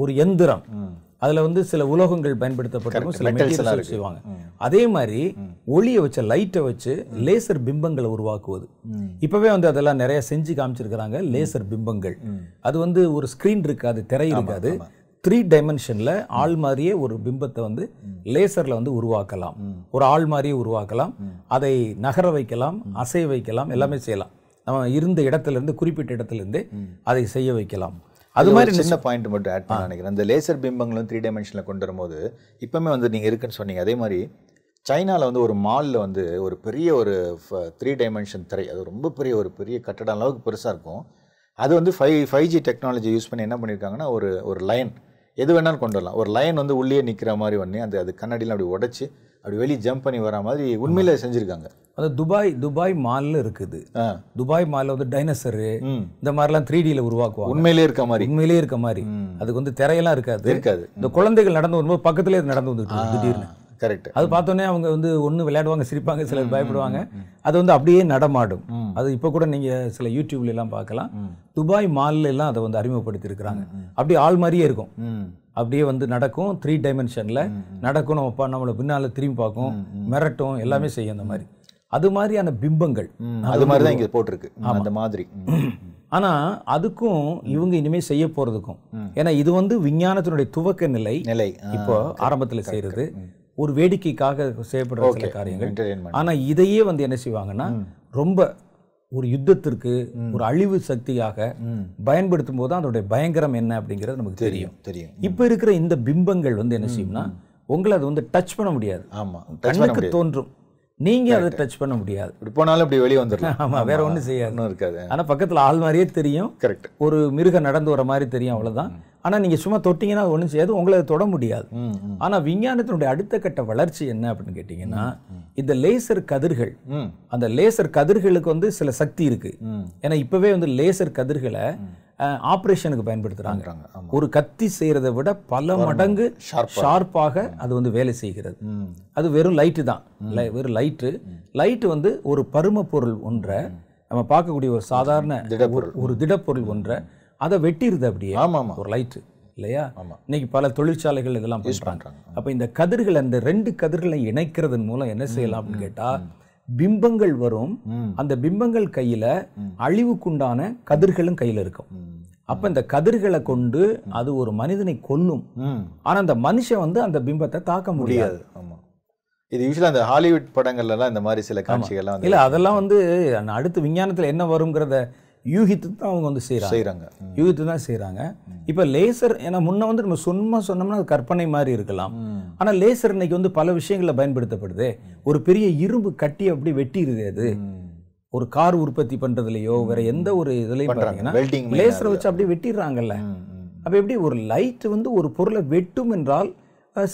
ஒரு எந்திரம் அதில் வந்து சில உலோகங்கள் பயன்படுத்தப்பட்டிருக்கும் சில மெட்டீரியல்ஸ் செய்வாங்க அதே மாதிரி ஒளியை வச்ச லைட்டை வச்சு லேசர் பிம்பங்களை உருவாக்குவது இப்போவே வந்து அதெல்லாம் நிறைய செஞ்சு காமிச்சிருக்கிறாங்க லேசர் பிம்பங்கள் அது வந்து ஒரு ஸ்க்ரீன் இருக்காது திரை இருக்காது த்ரீ டைமென்ஷனில் ஆள் மாதிரியே ஒரு பிம்பத்தை வந்து லேசரில் வந்து உருவாக்கலாம் ஒரு ஆள் மாதிரியே உருவாக்கலாம் அதை நகர வைக்கலாம் அசைய வைக்கலாம் எல்லாமே செய்யலாம் நம்ம இருந்த இடத்துலேருந்து குறிப்பிட்ட இடத்துலேருந்து அதை செய்ய வைக்கலாம் அது மாதிரி சின்ன பாயிண்ட் மட்டும் ஆட் பண்ண நினைக்கிறேன் அந்த லேசர் பிம்பங்களும் த்ரீ டைமென்ஷனில் கொண்டு வரும்போது இப்போவுமே வந்து நீங்கள் இருக்குன்னு சொன்னீங்க அதே மாதிரி சைனாவில் வந்து ஒரு மாலில் வந்து ஒரு பெரிய ஒரு த்ரீ டைமென்ஷன் திரை அது ரொம்ப பெரிய ஒரு பெரிய கட்டட அளவுக்கு பெருசாக இருக்கும் அது வந்து five five G technology use பண்ணி என்ன பண்ணியிருக்காங்கன்னா ஒரு ஒரு லைன் எது வேணாலும் கொண்டு வரலாம் ஒரு லைன் வந்து உள்ளே நிற்கிற மாதிரி ஒன்று அந்த அது கண்ணாடியில் அப்படி உடச்சி அப்படி வெளியே ஜம்ப் பண்ணி வர மாதிரி உண்மையில் செஞ்சுருக்காங்க அது துபாய் துபாய் மாலில் இருக்குது துபாய் மாலில் வந்து டைனசரு இந்த மாதிரிலாம் த்ரீ டியில் உருவாக்குவாங்க உண்மையிலே இருக்க மாதிரி உண்மையிலே இருக்க மாதிரி அதுக்கு வந்து திரையெல்லாம் இருக்காது இருக்காது இந்த குழந்தைகள் நடந்து வரும்போது பக்கத்துலேயே நடந்து வந்துட்டு திடீர்னு கரெக்ட் அது பார்த்தோன்னே அவங்க வந்து ஒன்று விளையாடுவாங்க சிரிப்பாங்க சிலர் பயப்படுவாங்க அது வந்து அப்படியே நடமாடும் அது இப்போ கூட நீங்கள் சில யூடியூப்ல பார்க்கலாம் துபாய் மாலில் எல்லாம் அதை வந்து அறிமுகப்படுத்தியிருக்கிறாங்க அப்படி ஆள் மாதிரியே இருக்கும் அப்படியே வந்து நடக்கும் த்ரீ டைமென்ஷனில் நடக்கும் நம்ம அப்பா நம்மளை பின்னால் திரும்பி பார்க்கும் மிரட்டும் எல்லாமே செய்யும் அந்த மாதிரி அது மாதிரியான பிம்பங்கள் அது மாதிரி தான் இங்கே போட்டிருக்கு அந்த மாதிரி ஆனால் அதுக்கும் இவங்க இனிமேல் செய்ய போகிறதுக்கும் ஏன்னா இது வந்து விஞ்ஞானத்தினுடைய துவக்க நிலை நிலை இப்போ ஆரம்பத்தில் செய்கிறது ஒரு வேடிக்கைக்காக செய்யப்படுற சில காரியங்கள் ஆனால் இதையே வந்து என்ன செய்வாங்கன்னா ரொம்ப ஒரு யுத்தத்திற்கு ஒரு அழிவு சக்தியாக பயன்படுத்தும் போது அதோடைய பயங்கரம் என்ன அப்படிங்கிறது நமக்கு தெரியும் தெரியும் இப்போ இருக்கிற இந்த பிம்பங்கள் வந்து என்ன செய்யும்னா உங்களை அது வந்து டச் பண்ண முடியாது ஆமாம் கண்ணுக்கு தோன்றும் நீங்கள் அதை டச் பண்ண முடியாது இப்படி போனாலும் அப்படி வெளியே வந்துடலாம் (laughs) ஆமாம் வேற ஒன்றும் செய்யாது இருக்காது ஆனால் பக்கத்தில் ஆள் மாதிரியே தெரியும் கரெக்ட் ஒரு மிருகம் நடந்து வர மாதிரி தெரியும் அவ்வளோதான் ஆனால் நீங்கள் சும்மா தொட்டிங்கன்னா ஒன்றும் செய்யாது உங்களை தொட முடியாது ஆனால் விஞ்ஞானத்தினுடைய அடுத்த கட்ட வளர்ச்சி என்ன அப்படின்னு கேட்டிங்கன்னா இந்த லேசர் கதிர்கள் அந்த லேசர் கதிர்களுக்கு வந்து சில சக்தி இருக்குது ஏன்னா இப்போவே வந்து லேசர் கதிர்களை ஆப்ரேஷனுக்கு பயன்படுத்துகிறாங்க ஒரு கத்தி செய்கிறத விட பல மடங்கு ஷார்ப்பாக அது வந்து வேலை செய்கிறது அது வெறும் லைட்டு தான் வெறும் லைட்டு லைட்டு வந்து ஒரு பரும பொருள் ஒன்றை நம்ம பார்க்கக்கூடிய ஒரு சாதாரண ஒரு திடப்பொருள் ஒன்றை அதை வெட்டிடுது அப்படியே ஒரு லைட்டு இல்லையா இன்னைக்கு பல தொழிற்சாலைகள் இதெல்லாம் பண்ணுறாங்க அப்போ இந்த கதிர்கள் அந்த ரெண்டு கதிர்களை இணைக்கிறதன் மூலம் என்ன செய்யலாம் அப்படின்னு கேட்டால் பிம்பங்கள் வரும் அந்த பிம்பங்கள் கையில அழிவுக்குண்டான கதிர்களும் கையில இருக்கும் அப்ப இந்த கதிர்களை கொண்டு அது ஒரு மனிதனை கொல்லும் ஆனா அந்த மனுஷன் வந்து அந்த பிம்பத்தை தாக்க முடியாது இது யூஸ்வலாக அந்த ஹாலிவுட் படங்கள்லாம் இந்த மாதிரி சில காட்சிகள் இல்ல அதெல்லாம் வந்து அடுத்து விஞ்ஞானத்துல என்ன வருங்கிறத யூகித்து தான் அவங்க வந்து செய்கிறாங்க செய்கிறாங்க யூகித்து தான் செய்கிறாங்க இப்போ லேசர் ஏன்னா முன்ன வந்து நம்ம சும்மா சொன்னோம்னா அது கற்பனை மாதிரி இருக்கலாம் ஆனால் லேசர் இன்னைக்கு வந்து பல விஷயங்களில் பயன்படுத்தப்படுது ஒரு பெரிய இரும்பு கட்டி அப்படி வெட்டிடுது அது ஒரு கார் உற்பத்தி பண்ணுறதுலையோ வேற எந்த ஒரு இதுலையும் பார்த்தீங்கன்னா லேசரை வச்சு அப்படியே வெட்டிடுறாங்கல்ல அப்போ எப்படி ஒரு லைட் வந்து ஒரு பொருளை வெட்டும் என்றால்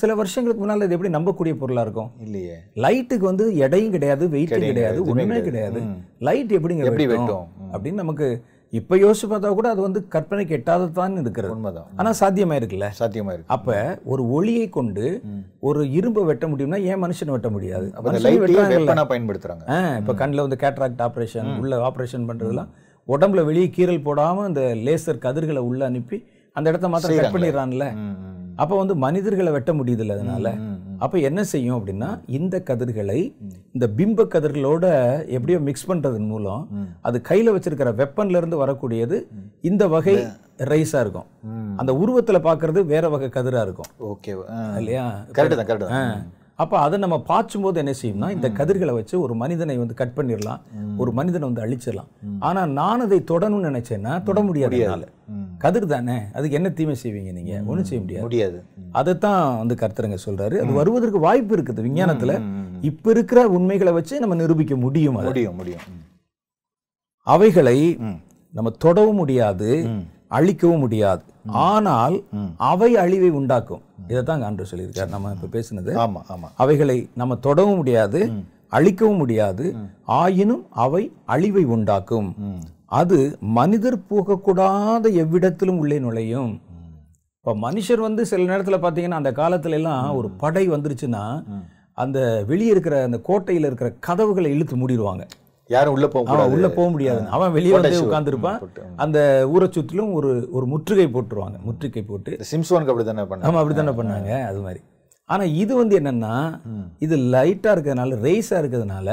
சில வருஷங்களுக்கு முன்னால் இது எப்படி நம்பக்கூடிய பொருளாக இருக்கும் இல்லையே லைட்டுக்கு வந்து எடையும் கிடையாது வெயிட்டும் கிடையாது ஒன்றுமே கிடையாது லைட் எப்படிங்க எப்படி வெட்டும் அப்படின்னு நமக்கு இப்போ யோசிச்சு பார்த்தா கூட அது வந்து கற்பனைக்கு தான் இருக்கிறது உண்மைதான் ஆனால் சாத்தியமாக இருக்குல்ல சாத்தியமாக இருக்கு அப்போ ஒரு ஒளியை கொண்டு ஒரு இரும்பை வெட்ட முடியும்னா ஏன் மனுஷன் வெட்ட முடியாது பயன்படுத்துகிறாங்க இப்போ கண்ணில் வந்து கேட்ராக்ட் ஆப்ரேஷன் உள்ள ஆப்ரேஷன் பண்ணுறதுலாம் உடம்புல வெளியே கீரல் போடாமல் அந்த லேசர் கதிர்களை உள்ளே அனுப்பி அந்த இடத்த மாத்திரம் கட் பண்ணிடுறான்ல அப்போ வந்து மனிதர்களை வெட்ட இல்லை அதனால அப்போ என்ன செய்யும் அப்படின்னா இந்த கதிர்களை இந்த பிம்ப கதிர்களோட எப்படியோ மிக்ஸ் பண்ணுறதன் மூலம் அது கையில் வச்சிருக்கிற வெப்பன்லேருந்து வரக்கூடியது இந்த வகை ரைஸாக இருக்கும் அந்த உருவத்தில் பார்க்கறது வேற வகை கதிராக இருக்கும் ஓகே இல்லையா கரெக்டு தான் கரெக்டு அப்போ அதை நம்ம போது என்ன செய்யும்னா இந்த கதிர்களை வச்சு ஒரு மனிதனை வந்து கட் பண்ணிடலாம் ஒரு மனிதனை வந்து அழிச்சிடலாம் ஆனால் நான் அதை தொடணும்னு நினைச்சேன்னா தொட முடியாது கதிர் தானே அதுக்கு என்ன தீமை செய்வீங்க நீங்க ஒன்றும் செய்ய முடியாது முடியாது அதைத்தான் வந்து கர்த்தருங்க சொல்றாரு அது வருவதற்கு வாய்ப்பு இருக்குது விஞ்ஞானத்துல இப்ப இருக்கிற உண்மைகளை வச்சு நம்ம நிரூபிக்க முடியும் முடியும் முடியும் அவைகளை நம்ம தொடவும் முடியாது அழிக்கவும் முடியாது ஆனால் அவை அழிவை உண்டாக்கும் இதை தான் சொல்லியிருக்காரு நம்ம இப்போ பேசினது ஆமா ஆமா அவைகளை நம்ம தொடவும் முடியாது அழிக்கவும் முடியாது ஆயினும் அவை அழிவை உண்டாக்கும் அது மனிதர் போகக்கூடாத எவ்விடத்திலும் உள்ளே நுழையும் இப்போ மனுஷர் வந்து சில நேரத்தில் பார்த்தீங்கன்னா அந்த காலத்துல எல்லாம் ஒரு படை வந்துருச்சுன்னா அந்த வெளியே இருக்கிற அந்த கோட்டையில் இருக்கிற கதவுகளை இழுத்து மூடிடுவாங்க யாரும் உள்ள போக உள்ள போக முடியாது அவன் வெளியே வந்து உட்காந்துருப்பான் அந்த ஊரை சுற்றிலும் ஒரு ஒரு முற்றுகை போட்டுருவாங்க முற்றுகை போட்டு சிம்சோனுக்கு அப்படி தானே பண்ணாங்க அப்படி தானே பண்ணாங்க அது மாதிரி ஆனால் இது வந்து என்னன்னா இது லைட்டாக இருக்கிறதுனால ரேஸாக இருக்கிறதுனால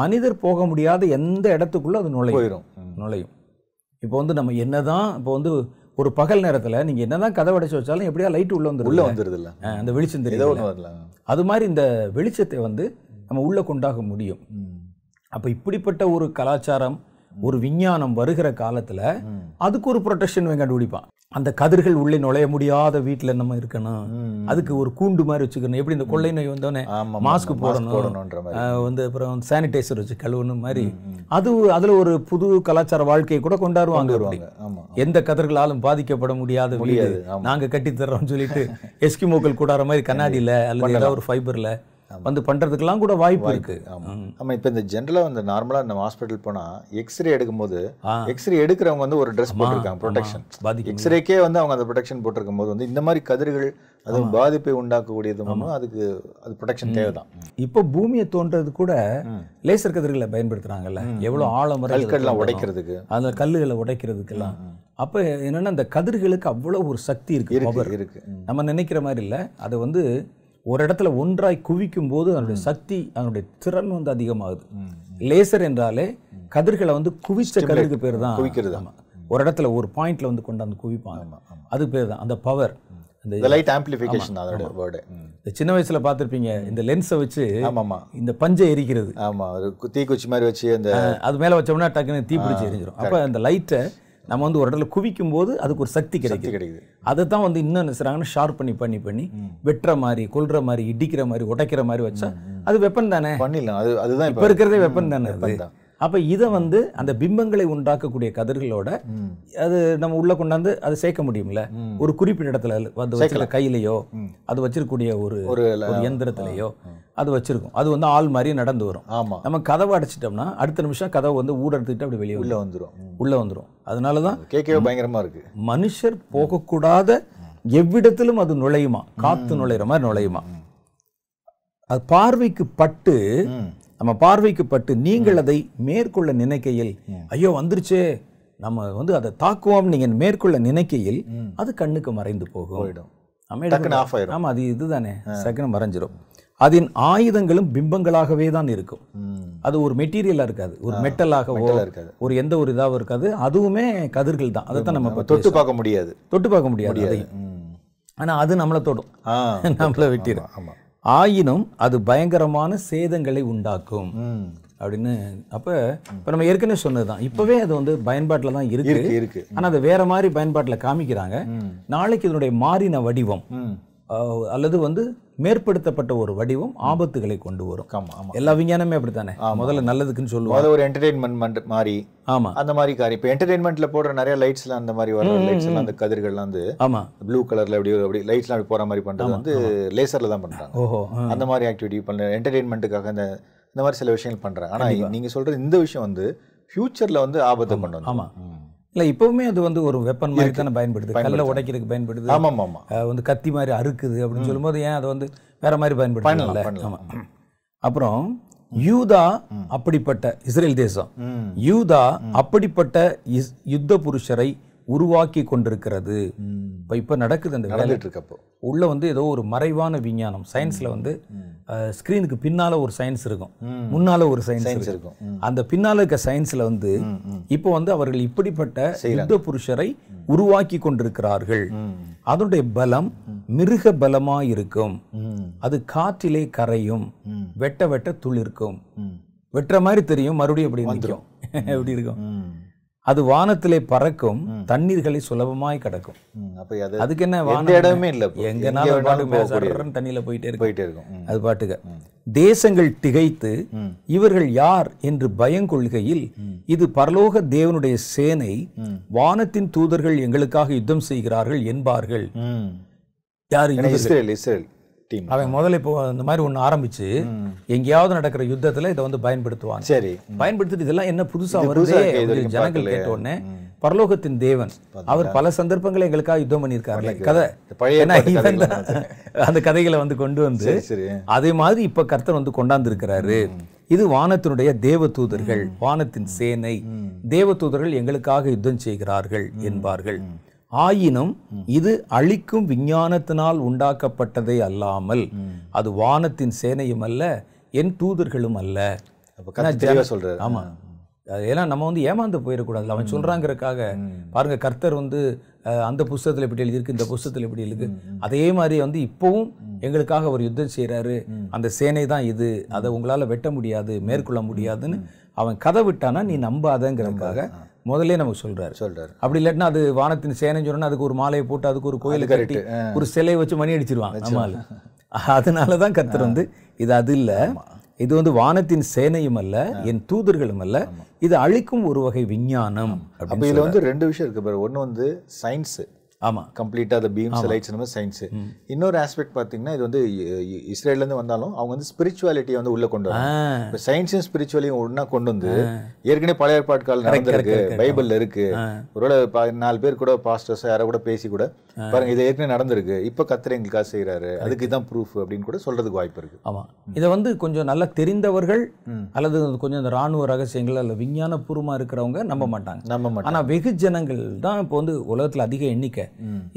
மனிதர் போக முடியாத எந்த இடத்துக்குள்ள அது நுழையிடும் நுழையும் இப்போ வந்து நம்ம என்ன தான் இப்போ வந்து ஒரு பகல் நேரத்தில் நீங்கள் என்ன தான் கதை வச்சாலும் எப்படியா லைட் உள்ளே வந்து உள்ளே வந்துடுது இல்லை அந்த வெளிச்சம் தெரியல அது மாதிரி இந்த வெளிச்சத்தை வந்து நம்ம உள்ளே கொண்டாக முடியும் அப்போ இப்படிப்பட்ட ஒரு கலாச்சாரம் ஒரு விஞ்ஞானம் வருகிற காலத்தில் அதுக்கு ஒரு ப்ரொடெக்ஷன் கண்டுபிடிப்பான் அந்த கதிர்கள் உள்ளே நுழைய முடியாத வீட்டில் நம்ம இருக்கணும் அதுக்கு ஒரு கூண்டு மாதிரி வச்சுக்கணும் எப்படி இந்த கொள்ளை நோய் வந்தோடனே மாஸ்க் போடணும் வந்து அப்புறம் சானிடைசர் வச்சு கழுவணும் மாதிரி அது அதில் ஒரு புது கலாச்சார வாழ்க்கையை கூட கொண்டாடுவாங்க எந்த கதிர்களாலும் பாதிக்கப்பட முடியாத வீடு நாங்கள் கட்டி தர்றோம்னு சொல்லிட்டு எஸ்கிமோக்கள் கூடாற மாதிரி கண்ணாடியில் அல்லது ஏதாவது ஒரு ஃபைபரில் வந்து பண்ணுறதுக்கெல்லாம் கூட வாய்ப்பு இருக்கு ஆமாம் இப்போ இந்த ஜென்ரலாக வந்து நார்மலாக நம்ம ஹாஸ்பிட்டல் போனால் எக்ஸ்ரே எடுக்கும்போது எக்ஸ்ரே எடுக்கிறவங்க வந்து ஒரு ட்ரெஸ் போட்டிருக்காங்க ப்ரொடெக்ஷன் எக்ஸ்ரேக்கே வந்து அவங்க அந்த ப்ரொடெக்ஷன் போட்டிருக்கும் போது வந்து இந்த மாதிரி கதிர்கள் அதுவும் பாதிப்பை உண்டாக்கக்கூடியது ஒன்றும் அதுக்கு அது ப்ரொடெக்ஷன் தேவை தான் இப்போ பூமியை தோன்றது கூட லேசர் கதிர்களை பயன்படுத்துகிறாங்கல்ல எவ்வளோ ஆழம் கற்கள்லாம் உடைக்கிறதுக்கு அந்த கல்லுகளை உடைக்கிறதுக்கெல்லாம் அப்போ என்னென்னா அந்த கதிர்களுக்கு அவ்வளோ ஒரு சக்தி இருக்கு நம்ம நினைக்கிற மாதிரி இல்லை அதை வந்து ஒரு இடத்துல ஒன்றாய் குவிக்கும் போது அதனுடைய சக்தி அதனுடைய திறன் வந்து அதிகமாகுது லேசர் என்றாலே கதிர்களை வந்து குவிச்ச கதிருக்கு பேர் தான் குவிக்கிறது ஆமாம் ஒரு இடத்துல ஒரு பாயிண்ட்ல வந்து கொண்டாந்து குவிப்பாங்க அது பேர் தான் அந்த பவர் இந்த லைட் ஆம்பிளிஃபிகேஷன் அதோட வேர்டு சின்ன வயசுல பார்த்துருப்பீங்க இந்த லென்ஸை வச்சு ஆமாம் இந்த பஞ்சை எரிக்கிறது ஆமாம் ஒரு தீக்குச்சி மாதிரி வச்சு அந்த அது மேலே வச்சோம்னா டக்குன்னு தீ பிடிச்சி எரிஞ்சிடும் அப்போ அந்த லைட்டை நம்ம வந்து ஒரு இடத்துல குவிக்கும் போது அதுக்கு ஒரு சக்தி கிடைக்குது கிடைக்குது அதை தான் வந்து இன்னும் என்ன ஷார்ப் பண்ணி பண்ணி பண்ணி வெட்டுற மாதிரி கொல்ற மாதிரி இடிக்கிற மாதிரி உடைக்கிற மாதிரி வச்சா அது வெப்பன் தானே பண்ணிடலாம் அது அதுதான் இப்போ இருக்கிறதே வெப்பன் தானே அப்போ இதை வந்து அந்த பிம்பங்களை உண்டாக்கக்கூடிய கதிர்களோட அது நம்ம உள்ள கொண்டாந்து அதை சேர்க்க முடியும்ல ஒரு குறிப்பிட்ட இடத்துல அது வச்சுக்கல கையிலையோ அது வச்சிருக்கக்கூடிய ஒரு ஒரு இயந்திரத்திலையோ அது வச்சிருக்கும் அது வந்து ஆள் மாதிரி நடந்து வரும் ஆமாம் நம்ம கதவை அடைச்சிட்டோம்னா அடுத்த நிமிஷம் கதவை வந்து எடுத்துக்கிட்டு அப்படி வெளியே உள்ள வந்துடும் உள்ள வந்துடும் அதனால தான் கேட்கவே பயங்கரமாக இருக்கு மனுஷர் போகக்கூடாத எவ்விடத்திலும் அது நுழையுமா காத்து நுழையிற மாதிரி நுழையுமா அது பார்வைக்கு பட்டு நம்ம பார்வைக்கு பட்டு நீங்கள் அதை மேற்கொள்ள நினைக்கையில் ஐயோ வந்துருச்சே நம்ம வந்து அதை தாக்குவோம் நீங்கள் மேற்கொள்ள நினைக்கையில் அது கண்ணுக்கு மறைந்து போகும் ஆமாம் அது இதுதானே சகனம் மறைஞ்சிரும் அதன் ஆயுதங்களும் பிம்பங்களாகவே தான் இருக்கும் அது ஒரு மெட்டீரியலாக இருக்காது ஒரு மெட்டலாகவோ இருக்காது ஒரு எந்த ஒரு இதாகவும் இருக்காது அதுவுமே கதிர்கள் தான் அதை தான் நம்ம தொட்டு பார்க்க முடியாது தொட்டு பார்க்க முடியாது ஆனால் அது நம்மளை தொடும் நம்மளை வெட்டிடும் ஆமாம் ஆயினும் அது பயங்கரமான சேதங்களை உண்டாக்கும் அப்படின்னு அப்போ இப்போ நம்ம ஏற்கனவே சொன்னது தான் இப்போவே அது வந்து பயன்பாட்டில் தான் இருக்கு இருக்கு ஆனால் அது வேற மாதிரி பயன்பாட்டில் காமிக்கிறாங்க நாளைக்கு இதனுடைய மாறின வடிவம் அல்லது வந்து மேற்படுத்தப்பட்ட ஒரு வடிவம் ஆபத்துகளை கொண்டு வரும் எல்லா விஞ்ஞானமே அப்படித்தானே முதல்ல நல்லதுக்குன்னு சொல்லுவோம் ஒரு என்டர்டைன்மெண்ட் மாதிரி ஆமா அந்த மாதிரி காரி இப்போ என்டர்டைன்மெண்ட்ல போடுற நிறைய லைட்ஸ்லாம் அந்த மாதிரி வர லைட்ஸ் எல்லாம் அந்த கதிர்கள்லாம் வந்து ஆமா ப்ளூ கலர்ல அப்படி அப்படி லைட்ஸ்லாம் அப்படி போற மாதிரி பண்றது வந்து லேசர்ல தான் பண்றாங்க ஓஹோ அந்த மாதிரி ஆக்டிவிட்டி பண்ண என்டர்டைன்மெண்ட்டுக்காக இந்த இந்த மாதிரி சில விஷயங்கள் பண்றாங்க ஆனா நீங்க சொல்ற இந்த விஷயம் வந்து ஃபியூச்சர்ல வந்து ஆபத்தை பண்ணணும் ஆமா இல்லை இப்போவுமே அது வந்து ஒரு வெப்பன் மாதிரி தானே பயன்படுது உடைக்கிறதுக்கு பயன்படுது ஆமாம் ஆமாம் வந்து கத்தி மாதிரி அறுக்குது அப்படின்னு சொல்லும்போது ஏன் அதை வந்து வேற மாதிரி பயன்படுத்தல அப்புறம் யூதா அப்படிப்பட்ட இஸ்ரேல் தேசம் யூதா அப்படிப்பட்ட யுத்த புருஷரை உருவாக்கி கொண்டிருக்கிறது இப்போ இப்போ நடக்குது அந்த வேலைட்டு இருக்கப்போ உள்ளே வந்து ஏதோ ஒரு மறைவான விஞ்ஞானம் சயின்ஸில் வந்து ஸ்க்ரீனுக்கு பின்னால் ஒரு சயின்ஸ் இருக்கும் முன்னால் ஒரு சயின்ஸ் இருக்கும் அந்த பின்னால் இருக்க சயின்ஸில் வந்து இப்போ வந்து அவர்கள் இப்படிப்பட்ட யுத்த புருஷரை உருவாக்கி கொண்டிருக்கிறார்கள் அதனுடைய பலம் மிருக பலமாக இருக்கும் அது காற்றிலே கரையும் வெட்ட வெட்ட துளிர்க்கும் வெட்டுற மாதிரி தெரியும் மறுபடியும் அப்படி வந்துடும் (laughs) எப்படி இருக்கும் அது வானத்திலே பறக்கும் தண்ணீர்களை சுலபமாய் கிடக்கும் அதுக்கு என்ன இடமே இல்லை எங்கனாலும் தண்ணியில போயிட்டே போயிட்டே இருக்கும் அது பாட்டுக தேசங்கள் திகைத்து இவர்கள் யார் என்று பயங்கொள்கையில் இது பரலோக தேவனுடைய சேனை வானத்தின் தூதர்கள் எங்களுக்காக யுத்தம் செய்கிறார்கள் என்பார்கள் யார் இஸ்ரேல் இஸ்ரேல் டீம் அவன் முதல்ல இப்போ இந்த மாதிரி ஒன்று ஆரம்பிச்சு எங்கேயாவது நடக்கிற யுத்தத்தில் இதை வந்து பயன்படுத்துவான் சரி பயன்படுத்திட்டு இதெல்லாம் என்ன புதுசாக வருது ஜனங்கள் கேட்டோடனே பரலோகத்தின் தேவன் அவர் பல சந்தர்ப்பங்களை எங்களுக்காக யுத்தம் பண்ணியிருக்காரு கதை அந்த கதைகளை வந்து கொண்டு வந்து அதே மாதிரி இப்ப கர்த்தர் வந்து கொண்டாந்து இருக்கிறாரு இது வானத்தினுடைய தேவ தூதர்கள் வானத்தின் சேனை தேவ தூதர்கள் எங்களுக்காக யுத்தம் செய்கிறார்கள் என்பார்கள் ஆயினும் இது அழிக்கும் விஞ்ஞானத்தினால் உண்டாக்கப்பட்டதே அல்லாமல் அது வானத்தின் சேனையும் அல்ல என் தூதர்களும் அல்ல சொல்றாரு ஆமா ஏன்னா நம்ம வந்து ஏமாந்து போயிடக்கூடாது அவன் சொல்றாங்கிறக்காக பாருங்க கர்த்தர் வந்து அந்த புஸ்தகத்தில் எப்படி எழுதியிருக்கு இந்த புஸ்தகத்தில் எப்படி எழுது அதே மாதிரி வந்து இப்போவும் எங்களுக்காக அவர் யுத்தம் செய்கிறாரு அந்த சேனை தான் இது அதை உங்களால் வெட்ட முடியாது மேற்கொள்ள முடியாதுன்னு அவன் கதை விட்டானா நீ நம்பாதங்கிறதுக்காக முதல்ல நமக்கு சொல்றாரு சொல்றாரு அப்படி இல்லாட்டினா அது வானத்தின் சேனன்னு சொன்னா அதுக்கு ஒரு மாலையை போட்டு அதுக்கு ஒரு கோயில் கட்டி ஒரு சிலை வச்சு மணி அடிச்சிருவாங்க நம்மால் அதனால தான் கத்தர் வந்து இது அது இல்லை இது வந்து வானத்தின் சேனையும் அல்ல என் தூதர்களும் அல்ல இது அழிக்கும் ஒரு வகை விஞ்ஞானம் அப்போ இதில் வந்து ரெண்டு விஷயம் இருக்கு பாரு ஒன்று வந்து சயின்ஸு ஆமாம் கம்ப்ளீட்டாக அந்த பீம்ஸ் லைட்ஸ் நம்ம சயின்ஸு இன்னொரு ஆஸ்பெக்ட் பார்த்தீங்கன்னா இது வந்து இஸ்ரேல்லேருந்து வந்தாலும் அவங்க வந்து ஸ்பிரிச்சுவாலிட்டியை வந்து உள்ளே கொண்டு வரும் இப்போ சயின்ஸும் ஸ்பிரிச்சுவலியும் ஒன்றா கொண்டு வந்து ஏற்கனவே பழைய ஏற்பாடு கால நடந்திருக்கு பைபிளில் இருக்குது ஒருவேளை நாலு பேர் கூட பாஸ்டர்ஸ் யாரோ கூட பேசி கூட பாருங்கள் இது ஏற்கனவே நடந்திருக்கு இப்போ கத்திர எங்களுக்காக செய்கிறாரு அதுக்கு தான் ப்ரூஃப் அப்படின்னு கூட சொல்கிறதுக்கு வாய்ப்பு இருக்குது ஆமாம் இதை வந்து கொஞ்சம் நல்லா தெரிந்தவர்கள் அல்லது கொஞ்சம் இந்த ராணுவ ரகசியங்கள் அல்ல விஞ்ஞானபூர்வமாக இருக்கிறவங்க நம்ப மாட்டாங்க நம்ப மாட்டாங்க ஆனால் வெகு ஜனங்கள் தான் இப்போ வந்து உலகத்தில் அதிக எண்ணிக்கை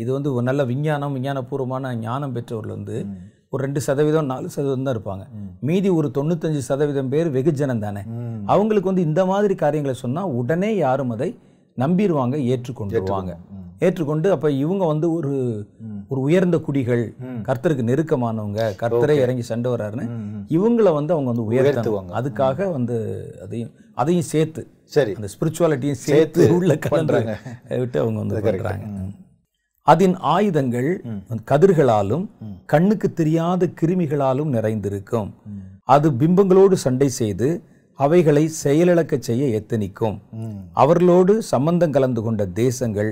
இது வந்து ஒரு நல்ல விஞ்ஞானம் விஞ்ஞானபூர்வமான ஞானம் பெற்றவர்கள் வந்து ஒரு ரெண்டு சதவீதம் நாலு சதவீதம் தான் இருப்பாங்க மீதி ஒரு தொண்ணூத்தஞ்சு சதவீதம் பேர் வெகுஜனம் தானே அவங்களுக்கு வந்து இந்த மாதிரி காரியங்களை சொன்னால் உடனே யாரும் அதை நம்பிடுவாங்க ஏற்றுக்கொண்டுருவாங்க ஏற்றுக்கொண்டு அப்போ இவங்க வந்து ஒரு ஒரு உயர்ந்த குடிகள் கர்த்தருக்கு நெருக்கமானவங்க கர்த்தரை இறங்கி சண்டை வர்றாருன்னு இவங்களை வந்து அவங்க வந்து உயர்த்துவாங்க அதுக்காக வந்து அதையும் அதையும் சேர்த்து சரி அந்த ஸ்பிரிச்சுவாலிட்டியும் சேர்த்து உள்ள கலந்துறாங்க விட்டு அவங்க வந்து கட்டுறாங்க அதன் ஆயுதங்கள் கதிர்களாலும் கண்ணுக்கு தெரியாத கிருமிகளாலும் நிறைந்திருக்கும் அது பிம்பங்களோடு சண்டை செய்து அவைகளை செயலிழக்க செய்ய எத்தனிக்கும் அவர்களோடு சம்பந்தம் கலந்து கொண்ட தேசங்கள்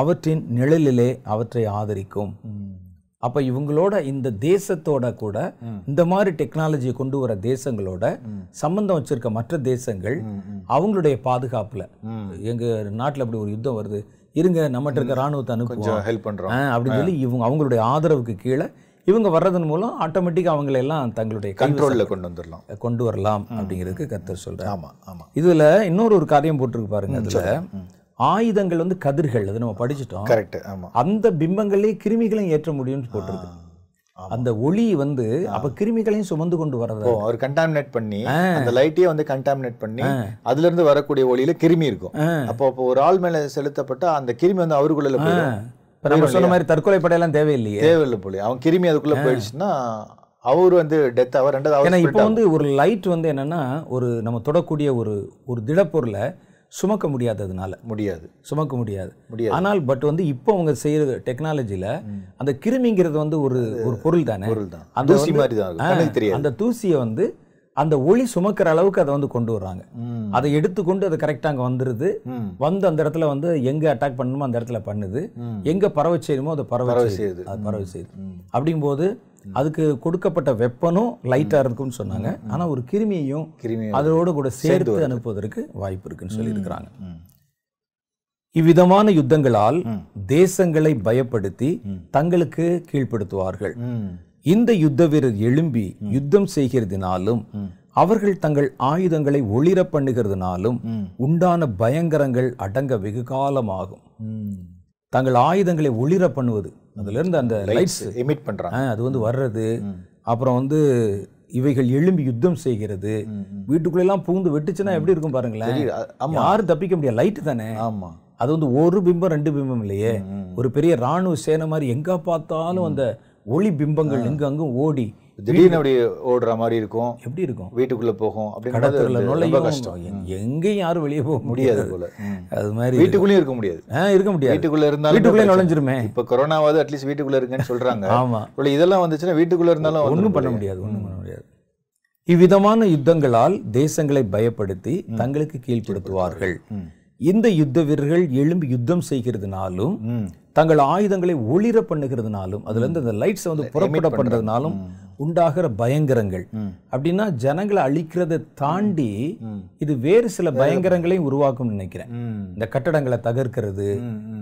அவற்றின் நிழலிலே அவற்றை ஆதரிக்கும் அப்ப இவங்களோட இந்த தேசத்தோட கூட இந்த மாதிரி டெக்னாலஜியை கொண்டு வர தேசங்களோட சம்பந்தம் வச்சிருக்க மற்ற தேசங்கள் அவங்களுடைய பாதுகாப்புல எங்க நாட்டுல அப்படி ஒரு யுத்தம் வருது இருங்க நம்மகிட்ட இருக்க ராணுவத்தை அனுப்புவோம் ஹெல்ப் பண்ணுறோம் அப்படின்னு சொல்லி இவங்க அவங்களுடைய ஆதரவுக்கு கீழே இவங்க வர்றதன் மூலம் ஆட்டோமேட்டிக்காக அவங்கள எல்லாம் தங்களுடைய கண்ட்ரோலில் கொண்டு வந்துடலாம் கொண்டு வரலாம் அப்படிங்கிறதுக்கு கத்தர் சொல்கிறேன் ஆமாம் ஆமாம் இதில் இன்னொரு ஒரு காரியம் போட்டிருக்கு பாருங்க அதில் ஆயுதங்கள் வந்து கதிர்கள் அது நம்ம படிச்சுட்டோம் கரெக்ட் ஆமாம் அந்த பிம்பங்களே கிருமிகளையும் ஏற்ற முடியும்னு போட்டிருக்கு அந்த ஒளி வந்து அப்ப கிருமிகளையும் சுமந்து கொண்டு வர்றது அவர் கண்டாமினேட் பண்ணி அந்த லைட்டே வந்து கண்டாமினேட் பண்ணி அதுல இருந்து வரக்கூடிய ஒளியில கிருமி இருக்கும் அப்போ அப்போ ஒரு ஆள் மேல செலுத்தப்பட்ட அந்த கிருமி வந்து அவருக்குள்ள சொன்ன மாதிரி தற்கொலை படையெல்லாம் தேவையில்லையே தேவையில்லை போலி அவன் கிருமி அதுக்குள்ள போயிடுச்சுன்னா அவர் வந்து டெத் அவர் ரெண்டாவது இப்போ வந்து ஒரு லைட் வந்து என்னன்னா ஒரு நம்ம தொடக்கூடிய ஒரு ஒரு திடப்பொருளை சுமக்க முடியாததுனால முடியாது சுமக்க முடியாது ஆனால் பட் வந்து இப்போ அவங்க செய்யற டெக்னாலஜியில அந்த கிருமிங்கிறது வந்து ஒரு ஒரு பொருள் தானே அந்த தூசி மாதிரி தான் அந்த தூசியை வந்து அந்த ஒளி சுமக்கிற அளவுக்கு அதை வந்து கொண்டு வர்றாங்க அதை எடுத்துக்கொண்டு அது கரெக்டா அங்க வந்துடுது வந்து அந்த இடத்துல வந்து எங்க அட்டாக் பண்ணணுமோ அந்த இடத்துல பண்ணுது எங்க பறவை செய்யணுமோ அதை பறவை செய்யுது அது செய்யுது அப்படிங்கும்போது அதுக்கு கொடுக்கப்பட்ட வெப்பனும் லைட்டாக இருக்கும்னு சொன்னாங்க ஆனால் ஒரு கிருமியையும் கிருமியும் அதோடு கூட சேர்த்து அனுப்புவதற்கு வாய்ப்பு இருக்குன்னு சொல்லியிருக்கிறாங்க இவ்விதமான யுத்தங்களால் தேசங்களை பயப்படுத்தி தங்களுக்கு கீழ்ப்படுத்துவார்கள் இந்த யுத்த வீரர் எழும்பி யுத்தம் செய்கிறதுனாலும் அவர்கள் தங்கள் ஆயுதங்களை ஒளிர பண்ணுகிறதுனாலும் உண்டான பயங்கரங்கள் அடங்க வெகு காலமாகும் தங்கள் ஆயுதங்களை ஒளிர பண்ணுவது அதுலேருந்து அந்த லைட்ஸ் எமிட் பண்ணுறாங்க அது வந்து வர்றது அப்புறம் வந்து இவைகள் எழும்பி யுத்தம் செய்கிறது வீட்டுக்குள்ளெல்லாம் பூந்து வெட்டுச்சுன்னா எப்படி இருக்கும் பாருங்களேன் யாரும் தப்பிக்க முடியாது லைட்டு தானே ஆமாம் அது வந்து ஒரு பிம்பம் ரெண்டு பிம்பம் இல்லையே ஒரு பெரிய ராணுவ சேனை மாதிரி எங்கே பார்த்தாலும் அந்த ஒளி பிம்பங்கள் எங்கு அங்கும் ஓடி திடீர்னு அப்படி ஓடுற மாதிரி இருக்கும் எப்படி இருக்கும் வீட்டுக்குள்ளே போகும் அப்படின்னு நுழையும் கஷ்டம் எங்கேயும் யாரும் வெளியே போக முடியாது போல அது மாதிரி வீட்டுக்குள்ளேயும் இருக்க முடியாது ஆ இருக்க முடியாது வீட்டுக்குள்ளே இருந்தாலும் வீட்டுக்குள்ளே நுழைஞ்சிருமே இப்போ கொரோனாவாவது அட்லீஸ்ட் வீட்டுக்குள்ளே இருக்குன்னு சொல்கிறாங்க ஆமாம் இதெல்லாம் வந்துச்சுன்னா வீட்டுக்குள்ளே இருந்தாலும் ஒன்றும் பண்ண முடியாது ஒன்றும் பண்ண முடியாது இவ்விதமான யுத்தங்களால் தேசங்களை பயப்படுத்தி தங்களுக்கு கீழ்ப்படுத்துவார்கள் இந்த யுத்த வீரர்கள் எலும்பு யுத்தம் செய்கிறதுனாலும் தங்கள் ஆயுதங்களை ஒளிர பண்ணுகிறதுனாலும் அதுலேருந்து அந்த லைட்ஸை வந்து புறப்பட பண்ணுறதுனாலும் உண்டாகிற பயங்கரங்கள் அப்படின்னா ஜனங்களை அழிக்கிறத தாண்டி இது வேறு சில பயங்கரங்களையும் உருவாக்கும் நினைக்கிறேன் இந்த கட்டடங்களை தகர்க்கிறது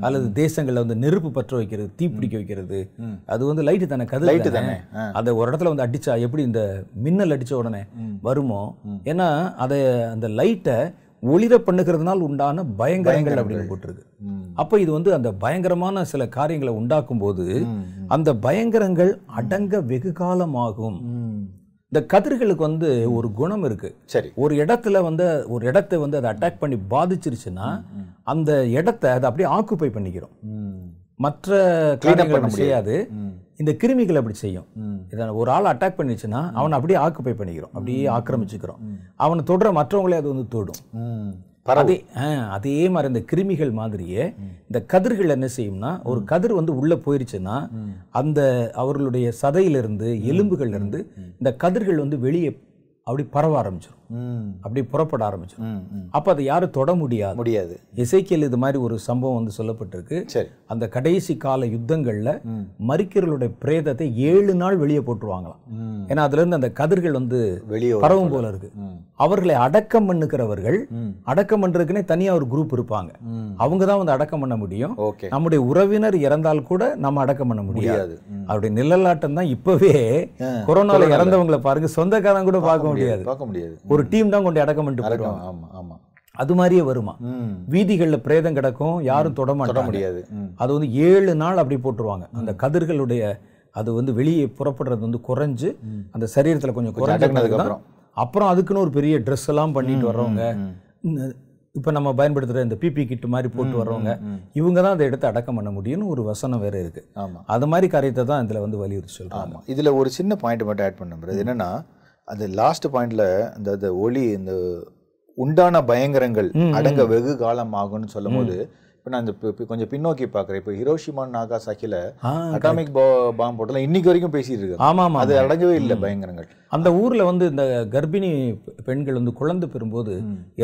அல்லது தேசங்களை வந்து நெருப்பு பற்ற வைக்கிறது தீப்பிடிக்க வைக்கிறது அது வந்து லைட்டு தானே கதை லைட்டு தானே அதை ஒரு இடத்துல வந்து அடிச்சா எப்படி இந்த மின்னல் அடிச்ச உடனே வருமோ ஏன்னா அதை அந்த லைட்டை ஒளிர பண்ணுகிறதுனால் உண்டான பயங்கரங்கள் அப்படின்னு போட்டிருக்கு அப்போ இது வந்து அந்த பயங்கரமான சில காரியங்களை உண்டாக்கும் போது அந்த பயங்கரங்கள் அடங்க வெகு காலமாகும் இந்த கதிர்களுக்கு வந்து ஒரு குணம் இருக்கு சரி ஒரு இடத்துல வந்து ஒரு இடத்தை வந்து அதை அட்டாக் பண்ணி பாதிச்சிருச்சுன்னா அந்த இடத்த அதை அப்படியே ஆக்குப்பை பண்ணிக்கிறோம் மற்ற அப்படி செய்யாது இந்த கிருமிகள் அப்படி செய்யும் ஒரு ஆள் அட்டாக் பண்ணிச்சுன்னா அவனை அப்படியே ஆக்குப்பை பண்ணிக்கிறோம் அப்படியே ஆக்கிரமிச்சுக்கிறோம் அவனை தொடுற மற்றவங்களே அது வந்து தொடும் அதே அதே மாதிரி இந்த கிருமிகள் மாதிரியே இந்த கதிர்கள் என்ன செய்யும்னா ஒரு கதிர் வந்து உள்ளே போயிருச்சுன்னா அந்த அவர்களுடைய சதையிலிருந்து எலும்புகள்லேருந்து இந்த கதிர்கள் வந்து வெளியே அப்படி பரவ ஆரம்பிச்சிடும் அப்படி புறப்பட ஆரம்பிச்சோம் அப்போ அதை யாரும் தொட முடியாது முடியாது இசைக்கியல் இது மாதிரி ஒரு சம்பவம் வந்து சொல்லப்பட்டிருக்கு சரி அந்த கடைசி கால யுத்தங்களில் மறுக்கிறளுடைய பிரேதத்தை ஏழு நாள் வெளியே போட்டுருவாங்களாம் ஏன்னா அதுலேருந்து அந்த கதிர்கள் வந்து வெளியே பரவும் போல இருக்கு அவர்களை அடக்கம் பண்ணுக்கிறவர்கள் அடக்கம் பண்றதுக்குன்னே தனியா ஒரு குரூப் இருப்பாங்க அவங்க தான் வந்து அடக்கம் பண்ண முடியும் நம்முடைய உறவினர் இறந்தால் கூட நம்ம அடக்கம் பண்ண முடியாது அவருடைய நிழலாட்டம் தான் இப்பவே கொரோனால இறந்தவங்களை பாருங்க சொந்தக்காரன் கூட பார்க்க முடியாது பார்க்க முடியாது ஒரு டீம் தான் கொண்டு அடக்கம் பண்ணிட்டு போயிடுவாங்க அது மாதிரியே வருமா வீதிகளில் பிரேதம் கிடக்கும் யாரும் தொட முடியாது அது வந்து ஏழு நாள் அப்படி போட்டுருவாங்க அந்த கதிர்களுடைய அது வந்து வெளியே புறப்படுறது வந்து குறைஞ்சு அந்த சரீரத்தில் கொஞ்சம் குறைஞ்சதுக்கப்புறம் அப்புறம் அதுக்குன்னு ஒரு பெரிய ட்ரெஸ் எல்லாம் பண்ணிட்டு வர்றவங்க இப்போ நம்ம பயன்படுத்துகிற இந்த பிபி கிட் மாதிரி போட்டு வர்றவங்க இவங்க தான் அதை எடுத்து அடக்கம் பண்ண முடியும்னு ஒரு வசனம் வேறு இருக்குது ஆமாம் அது மாதிரி காரியத்தை தான் இதில் வந்து வலியுறுத்தி சொல்கிறோம் ஆமாம் இதில் ஒரு சின்ன பாயிண்ட் மட்டும் ஆட் பண்ண முடியாது என்னென்னா அந்த லாஸ்ட் பாயிண்ட்ல இந்த இந்த ஒளி இந்த உண்டான பயங்கரங்கள் அடங்க வெகு காலம் ஆகும்னு சொல்லும் போது இப்போ நான் இந்த கொஞ்சம் பின்னோக்கி பார்க்குறேன் இப்போ ஹிரோஷிமான் ஹிரோஷிமா நாகாசாக்கியில் அட்டாமிக் பாம் போட்டலாம் இன்னைக்கு வரைக்கும் பேசிட்டு இருக்கு ஆமாம் அது அடங்கவே இல்லை பயங்கரங்கள் அந்த ஊரில் வந்து இந்த கர்ப்பிணி பெண்கள் வந்து குழந்தை பெறும்போது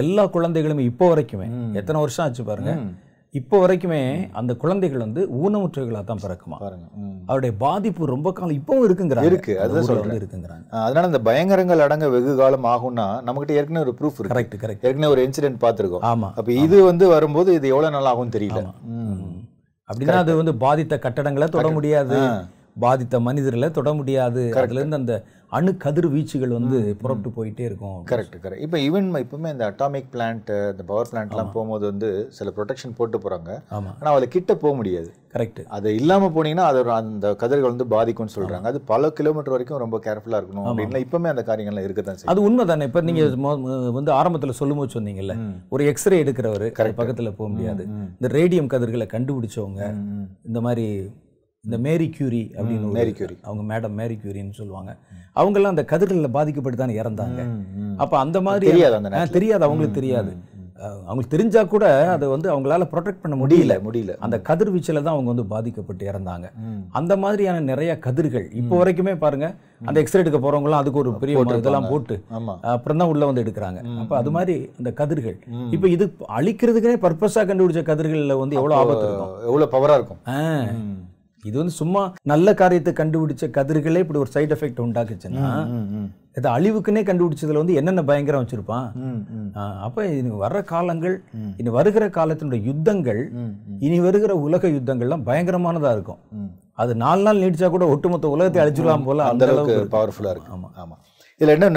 எல்லா குழந்தைகளுமே இப்போ வரைக்குமே எத்தனை வருஷம் ஆச்சு பாருங்கள் இப்போ வரைக்குமே அந்த குழந்தைகள் வந்து ஊனமுற்றவர்களாக தான் பிறக்குமா பாருங்க அவருடைய பாதிப்பு ரொம்ப காலம் இப்பவும் இருக்குங்கிறாங்க இருக்கு அது சொல்றது இருக்குங்கிறாங்க அதனால அந்த பயங்கரங்கள் அடங்க வெகு காலம் ஆகும்னா நம்மகிட்ட ஏற்கனவே ஒரு ப்ரூஃப் இருக்கு கரெக்ட் கரெக்ட் ஏற்கனவே ஒரு இன்சிடென்ட் பார்த்துருக்கோம் ஆமா அப்போ இது வந்து வரும்போது இது எவ்வளோ நாள் ஆகும் தெரியல அப்படின்னா அது வந்து பாதித்த கட்டடங்களை தொட முடியாது பாதித்த மனிதர்களை தொட முடியாது அதுல இருந்து அந்த அணு வீச்சுகள் வந்து புறப்பட்டு போயிட்டே இருக்கும் கரெக்ட் கரெக்ட் இப்போ ஈவன் இப்பவுமே இந்த அட்டாமிக் பிளான்ட் இந்த பவர் பிளான்ட்லாம் போகும்போது வந்து சில ப்ரொடெக்ஷன் போட்டு போகிறாங்க ஆமாம் ஆனால் அதில் கிட்ட போக முடியாது கரெக்ட் அது இல்லாமல் போனீங்கன்னா அது அந்த கதிர்கள் வந்து பாதிக்கும்னு சொல்கிறாங்க அது பல கிலோமீட்டர் வரைக்கும் ரொம்ப கேர்ஃபுல்லாக இருக்கணும் அப்படின்னா இப்பவுமே அந்த காரியங்கள்லாம் இருக்க தான் அது உண்மை தானே இப்போ நீங்கள் வந்து ஆரம்பத்தில் சொல்லும்போது சொன்னீங்கல்ல ஒரு எக்ஸ்ரே எடுக்கிறவர் பக்கத்தில் போக முடியாது இந்த ரேடியம் கதிர்களை கண்டுபிடிச்சவங்க இந்த மாதிரி இந்த மேரி கியூரி அப்படின்னு மேரி கியூரி அவங்க மேடம் மேரி கியூரின்னு சொல்லுவாங்க அவங்கெல்லாம் அந்த கதிர்களில் பாதிக்கப்பட்டு இறந்தாங்க அப்போ அந்த மாதிரி தெரியாது தெரியாது அவங்களுக்கு தெரியாது அவங்களுக்கு தெரிஞ்சா கூட அதை வந்து அவங்களால ப்ரொடெக்ட் பண்ண முடியல முடியல அந்த கதிர்வீச்சில் தான் அவங்க வந்து பாதிக்கப்பட்டு இறந்தாங்க அந்த மாதிரியான நிறைய கதிர்கள் இப்போ வரைக்குமே பாருங்க அந்த எக்ஸ்ரே எடுக்க போறவங்களாம் அதுக்கு ஒரு பெரிய இதெல்லாம் போட்டு அப்புறம் தான் உள்ள வந்து எடுக்கிறாங்க அப்ப அது மாதிரி அந்த கதிர்கள் இப்போ இது அழிக்கிறதுக்குனே பர்பஸா கண்டுபிடிச்ச கதிர்கள்ல வந்து எவ்வளவு ஆபத்து இருக்கும் எவ்வளவு பவரா இருக்கும் இது வந்து சும்மா நல்ல காரியத்தை கண்டுபிடிச்ச கதிர்களே இப்படி ஒரு சைட் எஃபெக்ட் உண்டாக்குச்சுன்னா இது அழிவுக்குன்னே கண்டுபிடிச்சதுல வந்து என்னென்ன பயங்கரம் வச்சிருப்பான் அப்போ இனி வர்ற காலங்கள் இனி வருகிற காலத்தினுடைய யுத்தங்கள் இனி வருகிற உலக யுத்தங்கள்லாம் பயங்கரமானதா இருக்கும் அது நாலு நாள் நீடிச்சா கூட ஒட்டுமொத்த உலகத்தை அழிச்சிடலாம் போல அந்த அளவுக்கு பவர்ஃபுல்லா இருக்கு ஆமா ஆமா இதில் என்ன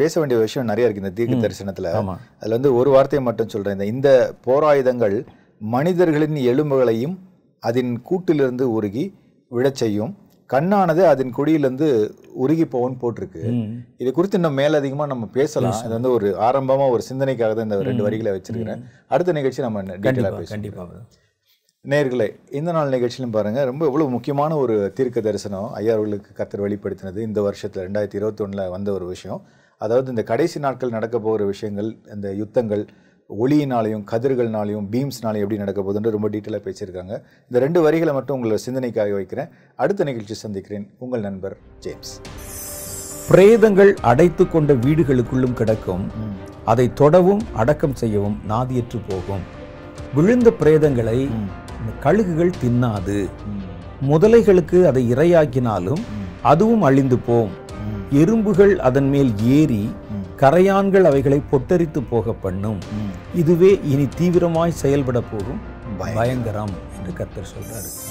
பேச வேண்டிய விஷயம் நிறைய இருக்குது இந்த தீர்க்க தரிசனத்துல அதுல வந்து ஒரு வார்த்தையை மட்டும் சொல்றேன் இந்த போராயுதங்கள் மனிதர்களின் எலும்புகளையும் அதன் கூட்டிலிருந்து உருகி விழச் செய்யும் கண்ணானது அதன் குடியிலிருந்து உருகி போகும் போட்டிருக்கு இது குறித்து இன்னும் மேலதிகமாக நம்ம பேசலாம் இது வந்து ஒரு ஆரம்பமாக ஒரு சிந்தனைக்காக தான் இந்த ரெண்டு வரிகளை வச்சிருக்கிறேன் அடுத்த நிகழ்ச்சி நம்ம டீட்டெயிலாக கண்டிப்பாக இந்த நாள் நிகழ்ச்சியிலும் பாருங்கள் ரொம்ப எவ்வளோ முக்கியமான ஒரு தீர்க்க தரிசனம் ஐயா கத்தர் வெளிப்படுத்தினது இந்த வருஷத்தில் ரெண்டாயிரத்தி இருபத்தொன்னில் வந்த ஒரு விஷயம் அதாவது இந்த கடைசி நாட்கள் நடக்க போகிற விஷயங்கள் இந்த யுத்தங்கள் ஒளியினாலையும் கதிர்கள்னாலையும் பீம்ஸ்னாலையும் எப்படி நடக்க போதுன்னு ரொம்ப டீட்டெயிலாக பேசியிருக்காங்க இந்த ரெண்டு வரிகளை மட்டும் உங்களை சிந்தனைக்காக வைக்கிறேன் அடுத்த நிகழ்ச்சி சந்திக்கிறேன் உங்கள் நண்பர் ஜேம்ஸ் பிரேதங்கள் அடைத்து கொண்ட வீடுகளுக்குள்ளும் கிடக்கும் அதை தொடவும் அடக்கம் செய்யவும் நாதியற்று போகும் விழுந்த பிரேதங்களை கழுகுகள் தின்னாது முதலைகளுக்கு அதை இரையாக்கினாலும் அதுவும் அழிந்து போம் எறும்புகள் அதன் மேல் ஏறி கரையான்கள் அவைகளை பொட்டரித்து போக பண்ணும் இதுவே இனி தீவிரமாய் செயல்பட போகும் பயங்கரம் என்று கர்த்தர் சொல்றாரு